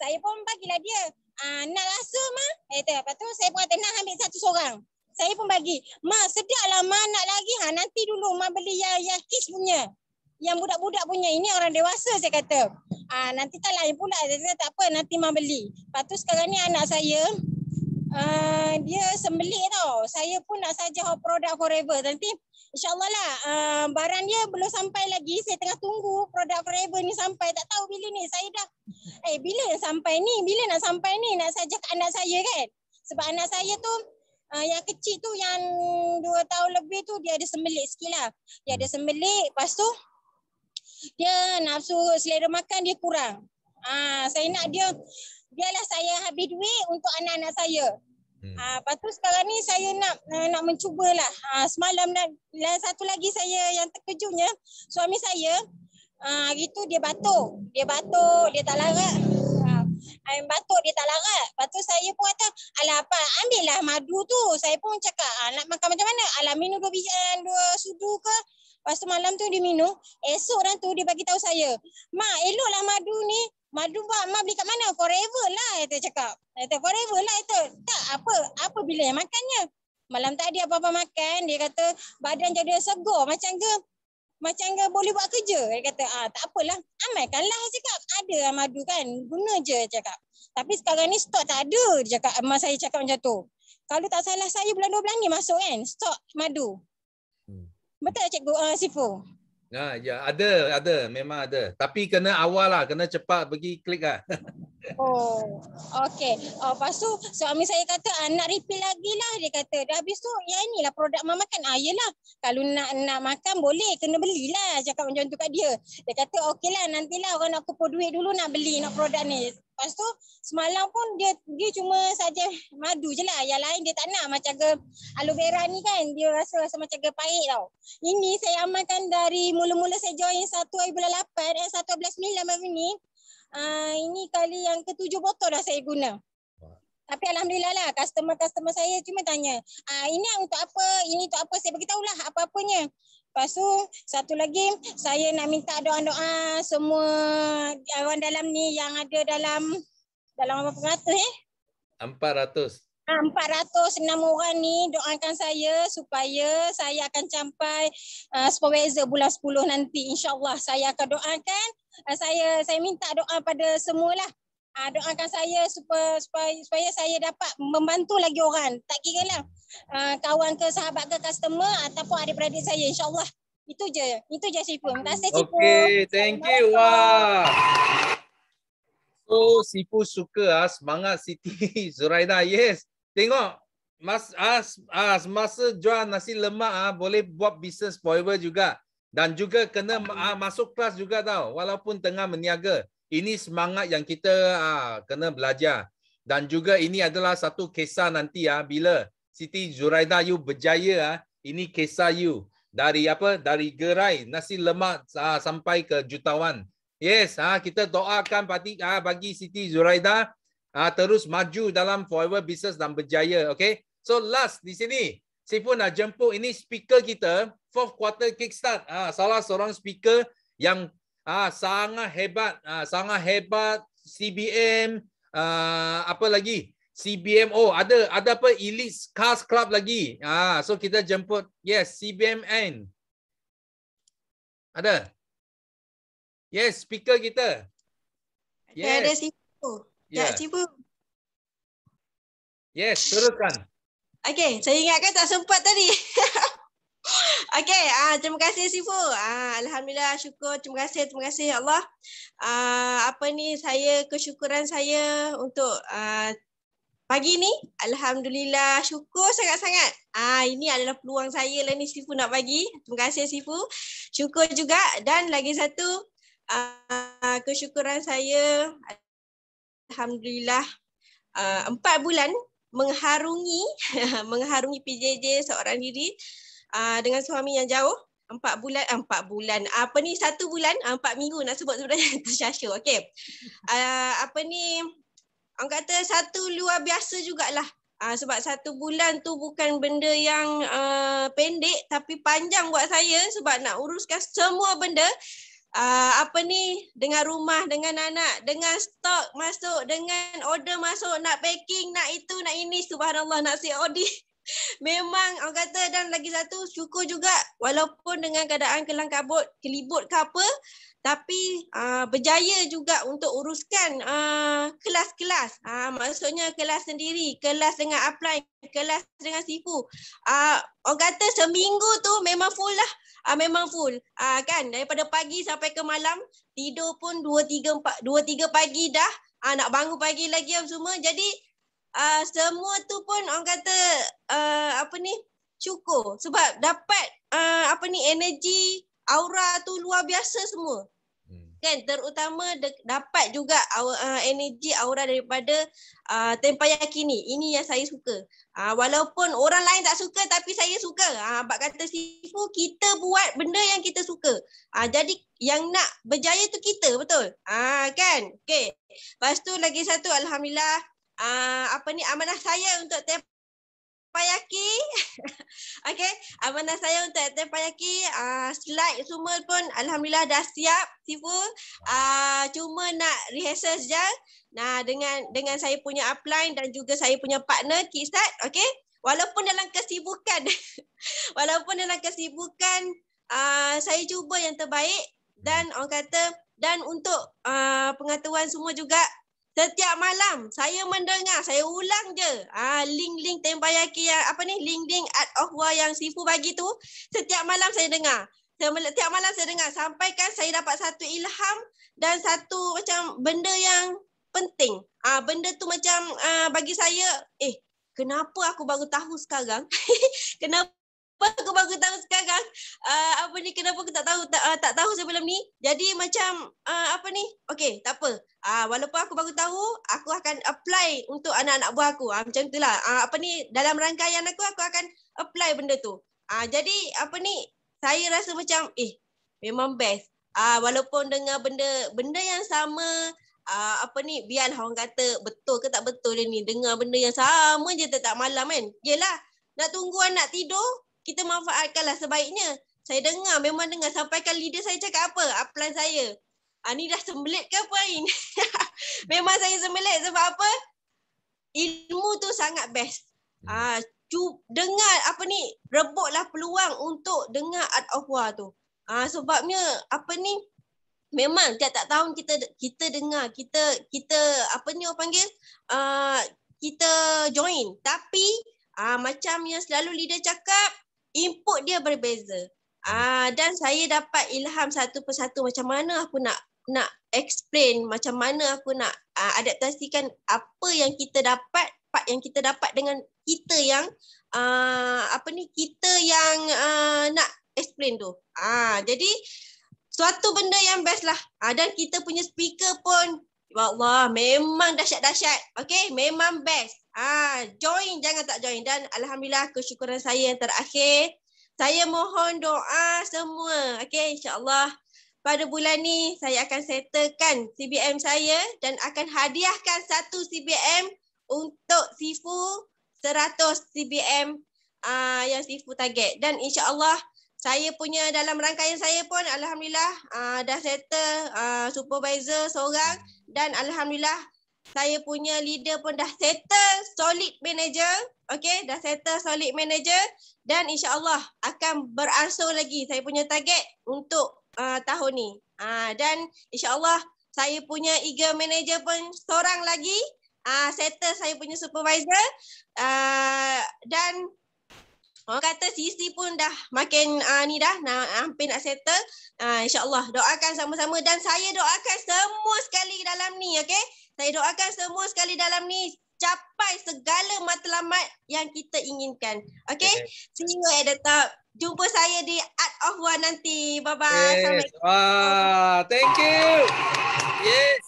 saya pun bagilah dia uh, nak rasa mak eh tu lepas tu saya pun kata nak ambil satu seorang saya pun bagi. Ma, sedap lah. nak lagi. Ha, nanti dulu. Ma beli yang, yang kiss punya yang budak-budak punya ini orang dewasa saya kata. Ah nanti tak lain pula saya kata tak apa nanti mak beli. Lepas tu sekarang ni anak saya uh, dia sembelik tau. Saya pun nak saja produk forever. Nanti insyaAllah lah uh, barang dia belum sampai lagi. Saya tengah tunggu produk forever ni sampai. Tak tahu bila ni. Saya dah eh bila sampai ni? Bila nak sampai ni? Nak saja ke anak saya kan? Sebab anak saya tu Uh, yang kecil tu yang dua tahun lebih tu dia ada sembelit sikit lah. Dia ada sembelit, lepas tu dia nafsu selera makan dia kurang. Ah, saya nak dia biarlah saya habis duit untuk anak-anak saya. Hmm. Ah, lepas tu sekarang ni saya nak eh, nak mencubalah. Ah, semalam dan, dan satu lagi saya yang terkejutnya suami saya ah, hari tu dia batuk. Dia batuk, dia tak larat. Ah, batuk dia tak larat. Lepas tu saya pun kata, alah apa, ambillah madu tu. Saya pun cakap, ah, nak makan macam mana? Alah minum dua dua sudu ke? Lepas tu malam tu dia minum. Esok orang tu dia bagi tahu saya. Mak eloklah madu ni. Madu buat mak beli kat mana? Forever lah itu cakap. Itu forever lah itu. Tak apa. Apa bila yang makannya? Malam tadi apa-apa makan. Dia kata badan jadi segar. Macam ke? Macam ke boleh buat kerja? Dia kata ah tak apalah. Amalkanlah cakap. Ada lah madu kan. Guna je cakap. Tapi sekarang ni stok tak ada. Dia cakap. Mak saya cakap macam tu. Kalau tak salah saya bulan 12 ni masuk kan. Stok madu. Betul tak cikgu uh, Sifu? Ya, ya, ada, ada, memang ada. Tapi kena awal lah, kena cepat pergi klik lah. *laughs* Oh, okey. Oh, lepas tu suami saya kata ah, nak refill lagi lah. Dia kata, dah habis tu ya inilah produk mama kan Ah, yelah. Kalau nak nak makan boleh, kena belilah. Cakap macam tu kat dia. Dia kata, okey lah nantilah orang nak kumpul duit dulu nak beli nak produk ni. Lepas tu semalam pun dia dia cuma saja madu je lah. Yang lain dia tak nak macam ke aloe vera ni kan. Dia rasa rasa macam ke pahit tau. Ini saya amalkan dari mula-mula saya join 1 hari bulan 8 dan eh, 1 hari 9 ni uh, ini kali yang ketujuh botol dah saya guna. Tapi alhamdulillah lah customer-customer saya cuma tanya, ah uh, ini untuk apa? Ini untuk apa? Saya bagi lah apa-apanya. Lepas tu satu lagi saya nak minta doa-doa semua orang dalam ni yang ada dalam dalam apa kata eh? ratus. 406 ah, orang ni doakan saya supaya saya akan capai uh, ah, supervisor bulan 10 nanti insyaallah saya akan doakan uh, saya saya minta doa pada semualah uh, doakan saya supaya, supaya supaya saya dapat membantu lagi orang tak kira lah uh, kawan ke sahabat ke customer ataupun adik-beradik saya insyaallah itu je itu je sipu terima kasih sipu okey thank you wah wow. So Sipu suka ah, semangat Siti *laughs* Zuraida. Yes. Tengok mas as as masa jual nasi lemak ah boleh buat business forever juga dan juga kena ah, masuk kelas juga tau walaupun tengah meniaga. Ini semangat yang kita ah, kena belajar. Dan juga ini adalah satu kisah nanti ah bila Siti Zuraida you berjaya ah ini kisah you dari apa dari gerai nasi lemak ah, sampai ke jutawan. Yes, ah kita doakan bagi ah bagi Siti Zuraida uh, terus maju dalam forever business dan berjaya. Okay. So last di sini, Sifu nak jemput ini speaker kita, fourth quarter kickstart. Uh, salah seorang speaker yang uh, sangat hebat, uh, sangat hebat, CBM, uh, apa lagi? CBMO ada ada apa Elite Cars Club lagi. Ah so kita jemput yes CBMN. Ada. Yes speaker kita. Yes. Ada, ada situ. Yeah. Tak cuba. Yes, teruskan. Okay, saya ingatkan tak sempat tadi. *laughs* okay, ah, terima kasih Sifu. Ah, Alhamdulillah, syukur. Terima kasih, terima kasih ya Allah. Ah, apa ni, saya kesyukuran saya untuk ah, Pagi ni, Alhamdulillah, syukur sangat-sangat. Ah, ini adalah peluang saya lah ni Sifu nak bagi. Terima kasih Sifu. Syukur juga. Dan lagi satu, ah, kesyukuran saya Alhamdulillah uh, empat bulan mengharungi *laughs* mengharungi PJJ seorang diri uh, dengan suami yang jauh empat bulan eh, empat bulan apa ni satu bulan eh, empat minggu nak sebut sebenarnya *laughs* tersyasyur okay uh, apa ni orang kata satu luar biasa jugalah uh, sebab satu bulan tu bukan benda yang uh, pendek tapi panjang buat saya sebab nak uruskan semua benda uh, apa ni dengan rumah dengan anak dengan stok masuk dengan order masuk nak packing nak itu nak ini subhanallah nak si odi *laughs* memang orang kata dan lagi satu syukur juga walaupun dengan keadaan kelang kabut kelibut ke apa tapi uh, berjaya juga untuk uruskan uh, kelas-kelas. Uh, maksudnya kelas sendiri, kelas dengan apply, kelas dengan sifu. Uh, orang kata seminggu tu memang full lah uh, memang full uh, kan daripada pagi sampai ke malam tidur pun 2 3 4 2 pagi dah uh, nak bangun pagi lagi apa semua jadi uh, semua tu pun orang kata uh, apa ni cukup sebab dapat uh, apa ni energi aura tu luar biasa semua kan terutama de- dapat juga uh, energi aura daripada uh, ah, tempayaki kini ini yang saya suka uh, walaupun orang lain tak suka tapi saya suka uh, bab kata sifu kita buat benda yang kita suka uh, jadi yang nak berjaya tu kita betul uh, kan okey lepas tu lagi satu alhamdulillah uh, apa ni amanah saya untuk tempayaki payaki. *laughs* okay, abang saya untuk attend payaki. Uh, slide semua pun Alhamdulillah dah siap, Sifu. Uh, ah, cuma nak rehearsal saja. Nah, dengan dengan saya punya upline dan juga saya punya partner, Kisat. Okay, walaupun dalam kesibukan. *laughs* walaupun dalam kesibukan, uh, saya cuba yang terbaik. Dan hmm. orang kata, dan untuk uh, pengetahuan semua juga, Setiap malam saya mendengar, saya ulang je. Ah link-link tembayaki yang apa ni? Link-link at ohwa yang sifu bagi tu, setiap malam saya dengar. Setiap malam saya dengar sampaikan saya dapat satu ilham dan satu macam benda yang penting. Ah benda tu macam ah, bagi saya eh kenapa aku baru tahu sekarang? *laughs* kenapa apa aku baru tahu sekarang uh, apa ni kenapa aku tak tahu tak, uh, tak tahu sebelum ni jadi macam uh, apa ni okay tak apa uh, walaupun aku baru tahu aku akan apply untuk anak-anak buah aku uh, macam itulah uh, apa ni dalam rangkaian aku aku akan apply benda tu uh, jadi apa ni saya rasa macam eh memang best uh, walaupun dengar benda benda yang sama Uh, apa ni biar lah orang kata betul ke tak betul ni dengar benda yang sama je tetap malam kan yelah nak tunggu anak tidur kita manfaatkanlah sebaiknya. Saya dengar, memang dengar. Sampaikan leader saya cakap apa, upline ah, saya. Ha, ni dah sembelit ke apa Ain? *laughs* memang saya sembelit sebab apa? Ilmu tu sangat best. Hmm. Ah, cu- dengar apa ni, rebutlah peluang untuk dengar art of war tu. Ah, sebabnya apa ni, memang tiap tak tahun kita kita dengar, kita kita apa ni orang panggil, uh, kita join. Tapi Ah macam yang selalu leader cakap input dia berbeza. Hmm. Ah dan saya dapat ilham satu persatu macam mana aku nak nak explain macam mana aku nak uh, adaptasikan apa yang kita dapat part yang kita dapat dengan kita yang uh, apa ni kita yang uh, nak explain tu. Ah jadi suatu benda yang best lah. Ah dan kita punya speaker pun ya Allah memang dahsyat-dahsyat. Okay, memang best. Ah, join jangan tak join dan alhamdulillah kesyukuran saya yang terakhir. Saya mohon doa semua. Okey, insya-Allah pada bulan ni saya akan settlekan CBM saya dan akan hadiahkan satu CBM untuk Sifu 100 CBM uh, yang Sifu target. Dan insya-Allah saya punya dalam rangkaian saya pun alhamdulillah uh, dah settle uh, supervisor seorang dan alhamdulillah saya punya leader pun dah settle solid manager. Okay, dah settle solid manager dan insyaAllah akan beransur lagi saya punya target untuk uh, tahun ni. Uh, dan insyaAllah saya punya eager manager pun seorang lagi uh, settle saya punya supervisor uh, dan orang kata CC pun dah makin uh, ni dah nah, hampir nak settle uh, insyaAllah doakan sama-sama dan saya doakan semua sekali dalam ni okay saya doakan semua sekali dalam ni capai segala matlamat yang kita inginkan. Okay? okay. See you at the top. Jumpa saya di Art of One nanti. Bye-bye. Yes. Wah, thank you. Yes.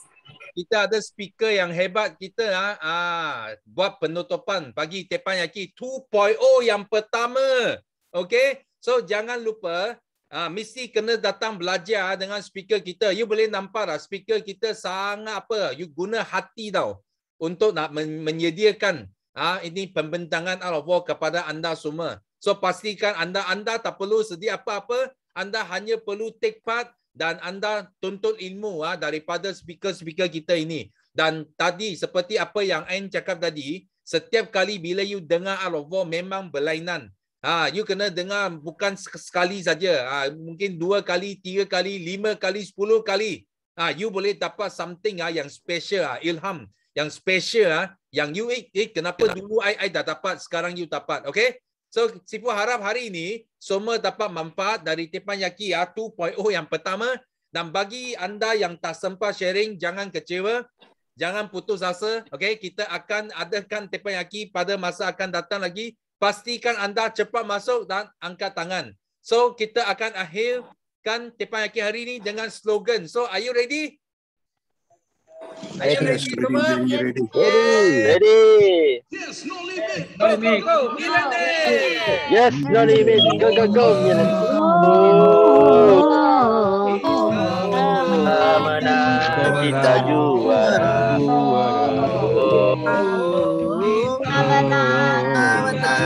Kita ada speaker yang hebat kita ah, ah buat penutupan bagi Tepan Yaki 2.0 yang pertama. Okay? So, jangan lupa Ha, mesti kena datang belajar ah dengan speaker kita. You boleh nampak lah, speaker kita sangat apa. You guna hati tau untuk nak men- menyediakan ha, ini pembentangan out of kepada anda semua. So pastikan anda anda tak perlu sedih apa-apa. Anda hanya perlu take part dan anda tuntut ilmu ha, daripada speaker-speaker kita ini. Dan tadi seperti apa yang Anne cakap tadi, setiap kali bila you dengar out of memang berlainan. Ha, you kena dengar bukan sekali saja. Ha, mungkin dua kali, tiga kali, lima kali, sepuluh kali. Ha, you boleh dapat something ah yang special ah ilham yang special ah yang you eh, eh kenapa dulu ai ai dah dapat sekarang you dapat okay so sifu harap hari ini semua dapat manfaat dari tepan yaki ah 2.0 yang pertama dan bagi anda yang tak sempat sharing jangan kecewa jangan putus asa okay kita akan adakan tepan yaki pada masa akan datang lagi pastikan anda cepat masuk dan angkat tangan. So kita akan akhirkan tepan yakin hari ini dengan slogan. So are you ready? Are you ready, ready, ready, ready, ready. Yeah. ready. ready. Yes, no limit. Go, go, go. Milanese. Yes, no limit. Go, go, go. Milanese. kita juara. Kita menang. Oh.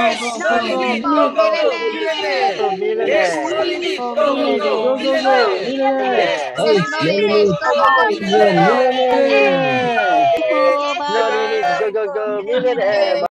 Yes, no limit. Yes, no limit. Yes, no limit. Yes, no limit. Go, go, go.